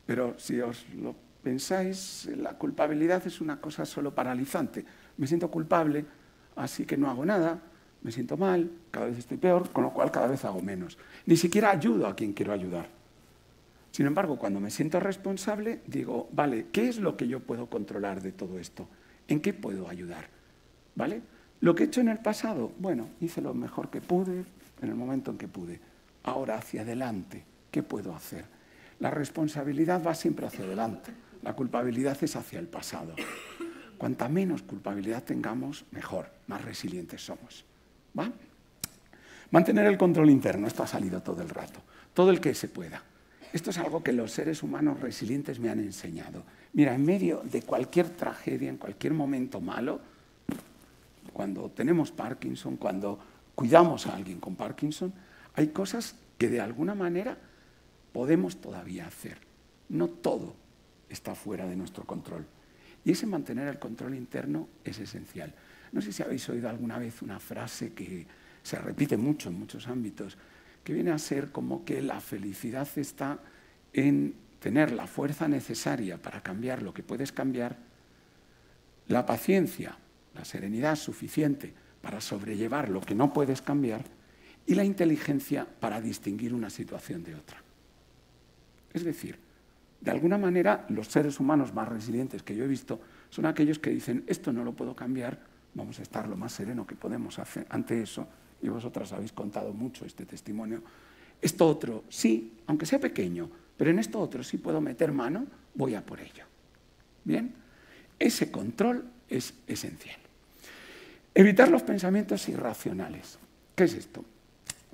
Pero si os lo pensáis, la culpabilidad es una cosa solo paralizante. Me siento culpable, así que no hago nada, me siento mal, cada vez estoy peor, con lo cual cada vez hago menos. Ni siquiera ayudo a quien quiero ayudar. Sin embargo, cuando me siento responsable, digo, vale, ¿qué es lo que yo puedo controlar de todo esto? ¿En qué puedo ayudar? ¿Vale? Lo que he hecho en el pasado, bueno, hice lo mejor que pude en el momento en que pude. Ahora hacia adelante, ¿qué puedo hacer? La responsabilidad va siempre hacia adelante, la culpabilidad es hacia el pasado. Cuanta menos culpabilidad tengamos, mejor, más resilientes somos. Mantener el control interno, esto ha salido todo el rato, todo el que se pueda. Esto es algo que los seres humanos resilientes me han enseñado. Mira, en medio de cualquier tragedia, en cualquier momento malo, cuando tenemos Parkinson, cuando cuidamos a alguien con Parkinson, hay cosas que de alguna manera podemos todavía hacer. No todo está fuera de nuestro control. Y ese mantener el control interno es esencial. No sé si habéis oído alguna vez una frase que se repite mucho en muchos ámbitos, que viene a ser como que la felicidad está en tener la fuerza necesaria para cambiar lo que puedes cambiar, la paciencia, la serenidad suficiente para sobrellevar lo que no puedes cambiar y la inteligencia para distinguir una situación de otra. Es decir, de alguna manera los seres humanos más resilientes que yo he visto son aquellos que dicen, esto no lo puedo cambiar, vamos a estar lo más sereno que podemos ante eso y vosotras habéis contado mucho este testimonio, esto otro sí, aunque sea pequeño, pero en esto otro sí puedo meter mano, voy a por ello. Bien, ese control es esencial. Evitar los pensamientos irracionales. ¿Qué es esto?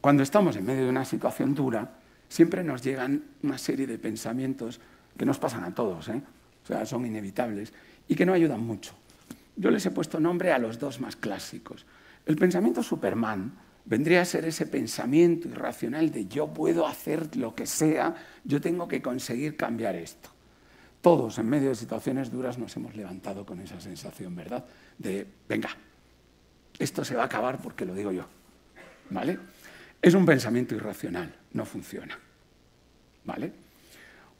Cuando estamos en medio de una situación dura, siempre nos llegan una serie de pensamientos que nos pasan a todos, ¿eh? o sea, son inevitables y que no ayudan mucho. Yo les he puesto nombre a los dos más clásicos. El pensamiento Superman vendría a ser ese pensamiento irracional de yo puedo hacer lo que sea, yo tengo que conseguir cambiar esto. Todos en medio de situaciones duras nos hemos levantado con esa sensación, ¿verdad? De, venga, esto se va a acabar porque lo digo yo. ¿Vale? Es un pensamiento irracional, no funciona. ¿Vale?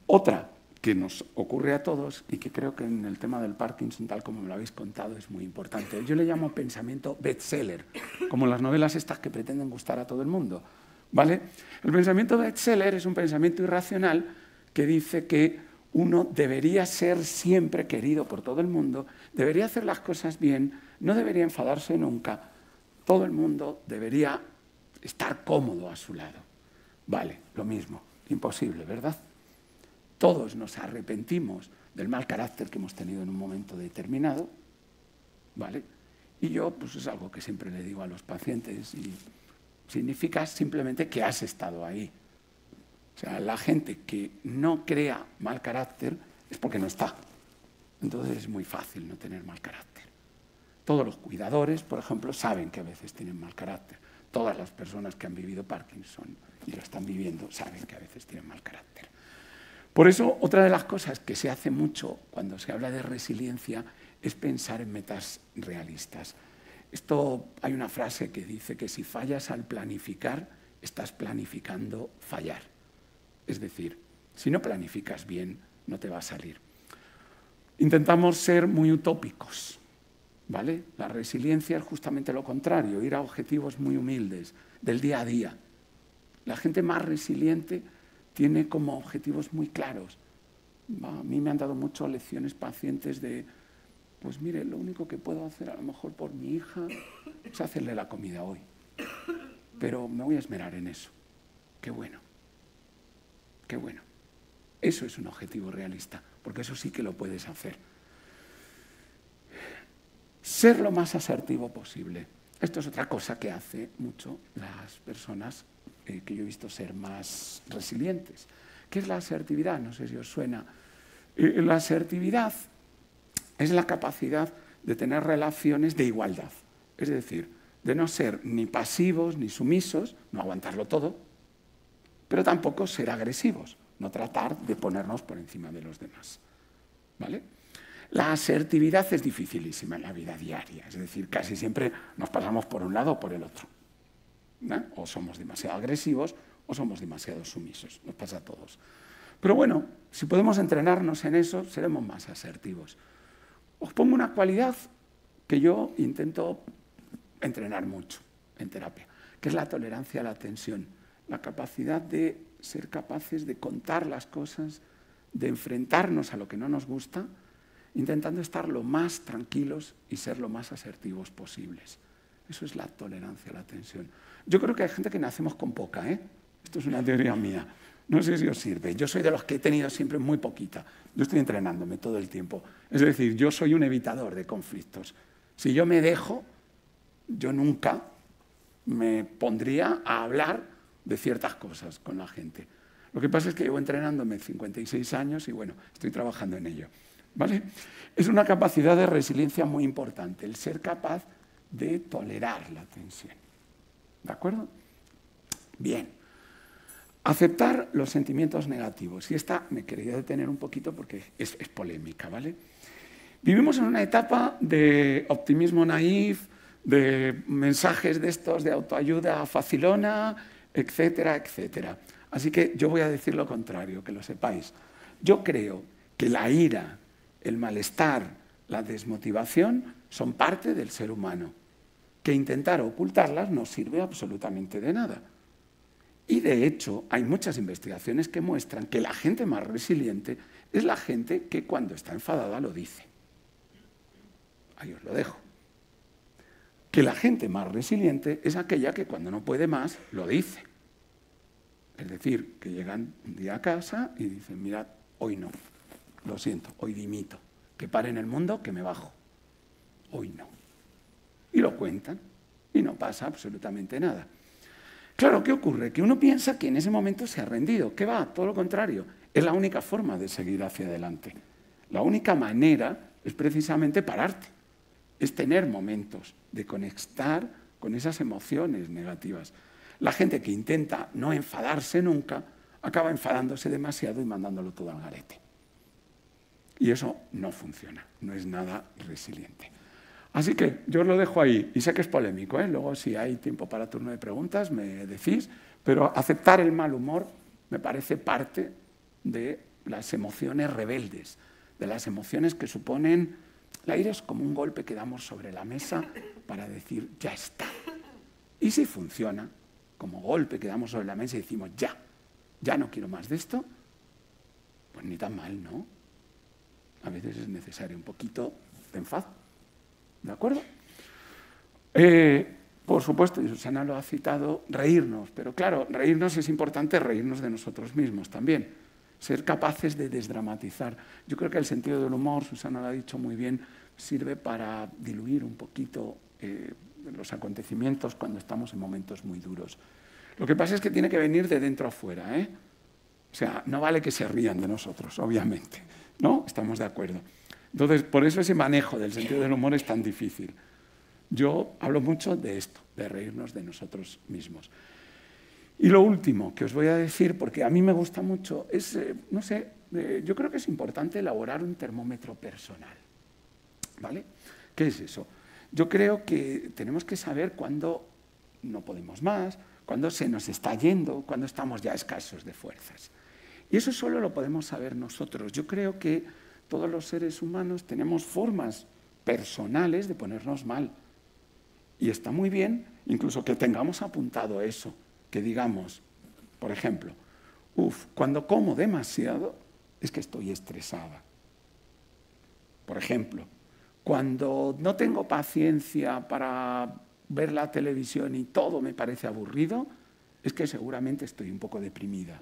Otra, que nos ocurre a todos y que creo que en el tema del Parkinson, tal como me lo habéis contado, es muy importante. Yo le llamo pensamiento bestseller, como las novelas estas que pretenden gustar a todo el mundo. ¿vale? El pensamiento bestseller es un pensamiento irracional que dice que uno debería ser siempre querido por todo el mundo, debería hacer las cosas bien, no debería enfadarse nunca, todo el mundo debería estar cómodo a su lado. Vale, lo mismo, imposible, ¿verdad? todos nos arrepentimos del mal carácter que hemos tenido en un momento determinado, ¿vale? Y yo, pues es algo que siempre le digo a los pacientes, y significa simplemente que has estado ahí. O sea, la gente que no crea mal carácter es porque no está. Entonces es muy fácil no tener mal carácter. Todos los cuidadores, por ejemplo, saben que a veces tienen mal carácter. Todas las personas que han vivido Parkinson y lo están viviendo saben que a veces tienen mal carácter. Por eso, otra de las cosas que se hace mucho cuando se habla de resiliencia es pensar en metas realistas. Esto hay una frase que dice que si fallas al planificar, estás planificando fallar. Es decir, si no planificas bien, no te va a salir. Intentamos ser muy utópicos, ¿vale? La resiliencia es justamente lo contrario, ir a objetivos muy humildes, del día a día. La gente más resiliente tiene como objetivos muy claros. A mí me han dado mucho lecciones pacientes de, pues mire, lo único que puedo hacer a lo mejor por mi hija es hacerle la comida hoy. Pero me voy a esmerar en eso. Qué bueno. Qué bueno. Eso es un objetivo realista, porque eso sí que lo puedes hacer. Ser lo más asertivo posible. Esto es otra cosa que hace mucho las personas eh, que yo he visto ser más resilientes. ¿Qué es la asertividad? No sé si os suena. Eh, la asertividad es la capacidad de tener relaciones de igualdad, es decir, de no ser ni pasivos ni sumisos, no aguantarlo todo, pero tampoco ser agresivos, no tratar de ponernos por encima de los demás. ¿Vale? La asertividad es dificilísima en la vida diaria, es decir, casi siempre nos pasamos por un lado o por el otro. ¿eh? O somos demasiado agresivos o somos demasiado sumisos. Nos pasa a todos. Pero bueno, si podemos entrenarnos en eso, seremos más asertivos. Os pongo una cualidad que yo intento entrenar mucho en terapia, que es la tolerancia a la tensión, la capacidad de ser capaces de contar las cosas, de enfrentarnos a lo que no nos gusta, intentando estar lo más tranquilos y ser lo más asertivos posibles. Eso es la tolerancia a la tensión. Yo creo que hay gente que nacemos con poca, ¿eh? Esto es una teoría mía. No sé si os sirve. Yo soy de los que he tenido siempre muy poquita. Yo estoy entrenándome todo el tiempo. Es decir, yo soy un evitador de conflictos. Si yo me dejo, yo nunca me pondría a hablar de ciertas cosas con la gente. Lo que pasa es que llevo entrenándome 56 años y bueno, estoy trabajando en ello. ¿Vale? Es una capacidad de resiliencia muy importante, el ser capaz de tolerar la tensión. ¿De acuerdo? Bien. Aceptar los sentimientos negativos. Y esta me quería detener un poquito porque es, polémica, ¿vale? Vivimos en una etapa de optimismo naif, de mensajes de estos de autoayuda facilona, etcétera, etcétera. Así que yo voy a decir lo contrario, que lo sepáis. Yo creo que la ira, el malestar, la desmotivación son parte del ser humano que intentar ocultarlas no sirve absolutamente de nada. Y de hecho, hay muchas investigaciones que muestran que la gente más resiliente es la gente que cuando está enfadada lo dice. Ahí os lo dejo. Que la gente más resiliente es aquella que cuando no puede más lo dice. Es decir, que llegan un día a casa y dicen, mirad, hoy no, lo siento, hoy dimito, que pare en el mundo, que me bajo. Hoy no y lo cuentan y no pasa absolutamente nada. Claro, ¿qué ocurre? Que uno piensa que en ese momento se ha rendido. ¿Qué va? Todo lo contrario. Es la única forma de seguir hacia adelante. La única manera es precisamente pararte. Es tener momentos de conectar con esas emociones negativas. La gente que intenta no enfadarse nunca acaba enfadándose demasiado y mandándolo todo al garete. Y eso no funciona, no es nada resiliente. Así que yo os lo dejo ahí, y sé que es polémico, ¿eh? luego si hay tiempo para turno de preguntas me decís, pero aceptar el mal humor me parece parte de las emociones rebeldes, de las emociones que suponen, la ira es como un golpe que damos sobre la mesa para decir, ya está. Y si funciona, como golpe que damos sobre la mesa y decimos, ya, ya no quiero más de esto, pues ni tan mal, ¿no? A veces es necesario un poquito de enfado. ¿De acuerdo? Eh, por supuesto, y Susana lo ha citado, reírnos. Pero claro, reírnos es importante, reírnos de nosotros mismos también. Ser capaces de desdramatizar. Yo creo que el sentido del humor, Susana lo ha dicho muy bien, sirve para diluir un poquito eh, los acontecimientos cuando estamos en momentos muy duros. Lo que pasa es que tiene que venir de dentro afuera. ¿eh? O sea, no vale que se rían de nosotros, obviamente. ¿No? Estamos de acuerdo. Entonces, por eso ese manejo del sentido del humor es tan difícil. Yo hablo mucho de esto, de reírnos de nosotros mismos. Y lo último que os voy a decir, porque a mí me gusta mucho, es, eh, no sé, eh, yo creo que es importante elaborar un termómetro personal. ¿Vale? ¿Qué es eso? Yo creo que tenemos que saber cuándo no podemos más, cuándo se nos está yendo, cuándo estamos ya escasos de fuerzas. Y eso solo lo podemos saber nosotros. Yo creo que todos los seres humanos tenemos formas personales de ponernos mal. Y está muy bien incluso que tengamos apuntado eso, que digamos, por ejemplo, uff, cuando como demasiado es que estoy estresada. Por ejemplo, cuando no tengo paciencia para ver la televisión y todo me parece aburrido, es que seguramente estoy un poco deprimida.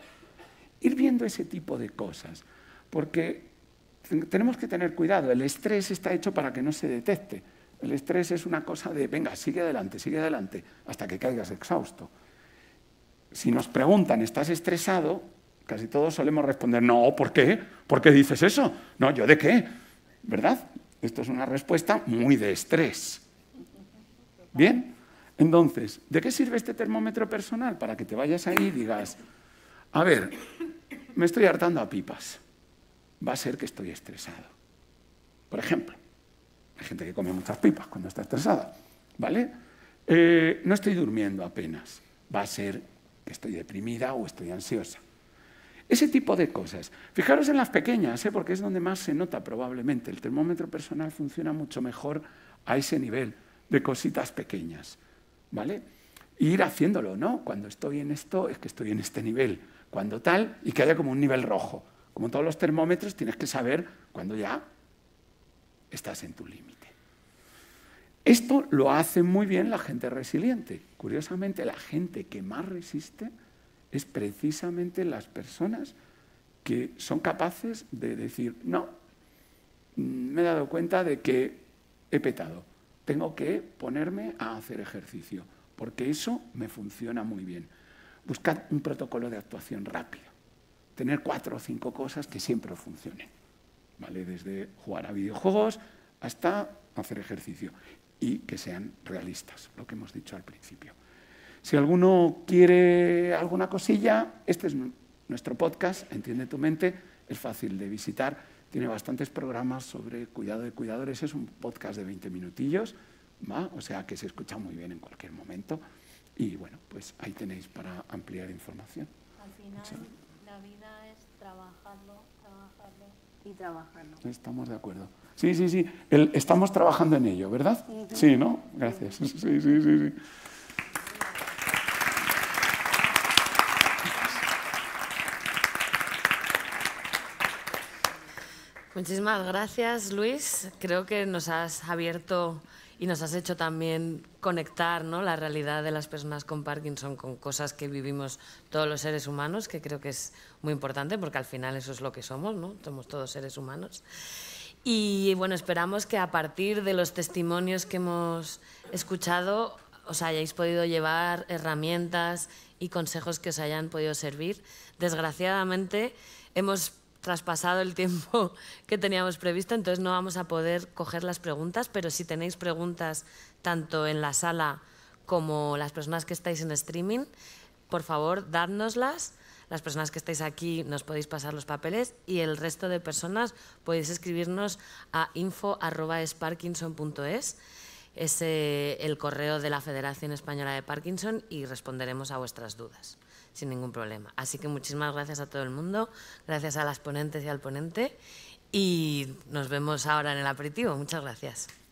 Ir viendo ese tipo de cosas, porque tenemos que tener cuidado. El estrés está hecho para que no se detecte. El estrés es una cosa de, venga, sigue adelante, sigue adelante, hasta que caigas exhausto. Si nos preguntan, ¿estás estresado? Casi todos solemos responder, no, ¿por qué? ¿Por qué dices eso? No, ¿yo de qué? ¿Verdad? Esto es una respuesta muy de estrés. Bien, entonces, ¿de qué sirve este termómetro personal? Para que te vayas ahí y digas, a ver, me estoy hartando a pipas va a ser que estoy estresado. Por ejemplo, hay gente que come muchas pipas cuando está estresada, ¿vale? Eh, no estoy durmiendo apenas, va a ser que estoy deprimida o estoy ansiosa. Ese tipo de cosas. Fijaros en las pequeñas, ¿eh? porque es donde más se nota probablemente. El termómetro personal funciona mucho mejor a ese nivel de cositas pequeñas, ¿vale? ir haciéndolo, ¿no? Cuando estoy en esto es que estoy en este nivel, cuando tal, y que haya como un nivel rojo. Como todos los termómetros, tienes que saber cuándo ya estás en tu límite. Esto lo hace muy bien la gente resiliente. Curiosamente, la gente que más resiste es precisamente las personas que son capaces de decir, no, me he dado cuenta de que he petado, tengo que ponerme a hacer ejercicio, porque eso me funciona muy bien. Buscad un protocolo de actuación rápido tener cuatro o cinco cosas que siempre funcionen. ¿Vale? Desde jugar a videojuegos hasta hacer ejercicio y que sean realistas, lo que hemos dicho al principio. Si alguno quiere alguna cosilla, este es nuestro podcast, Entiende tu mente, es fácil de visitar, tiene bastantes programas sobre cuidado de cuidadores, es un podcast de 20 minutillos, ¿va? o sea que se escucha muy bien en cualquier momento y bueno, pues ahí tenéis para ampliar información. Al final... Trabajarlo, trabajarlo. Y trabajarlo. Estamos de acuerdo. Sí, sí, sí. estamos trabajando en ello, ¿verdad? Sí, ¿no? Gracias. Sí, sí, sí, sí. Muchísimas gracias, Luis. Creo que nos has abierto y nos has hecho también conectar ¿no? la realidad de las personas con Parkinson con cosas que vivimos todos los seres humanos, que creo que es muy importante porque al final eso es lo que somos, ¿no? somos todos seres humanos. Y bueno, esperamos que a partir de los testimonios que hemos escuchado os hayáis podido llevar herramientas y consejos que os hayan podido servir. Desgraciadamente hemos traspasado el tiempo que teníamos previsto, entonces no vamos a poder coger las preguntas, pero si tenéis preguntas tanto en la sala como las personas que estáis en streaming, por favor, dádnoslas. Las personas que estáis aquí nos podéis pasar los papeles y el resto de personas podéis escribirnos a info@esparkinson.es. Es el correo de la Federación Española de Parkinson y responderemos a vuestras dudas sin ningún problema. Así que muchísimas gracias a todo el mundo, gracias a las ponentes y al ponente y nos vemos ahora en el aperitivo. Muchas gracias.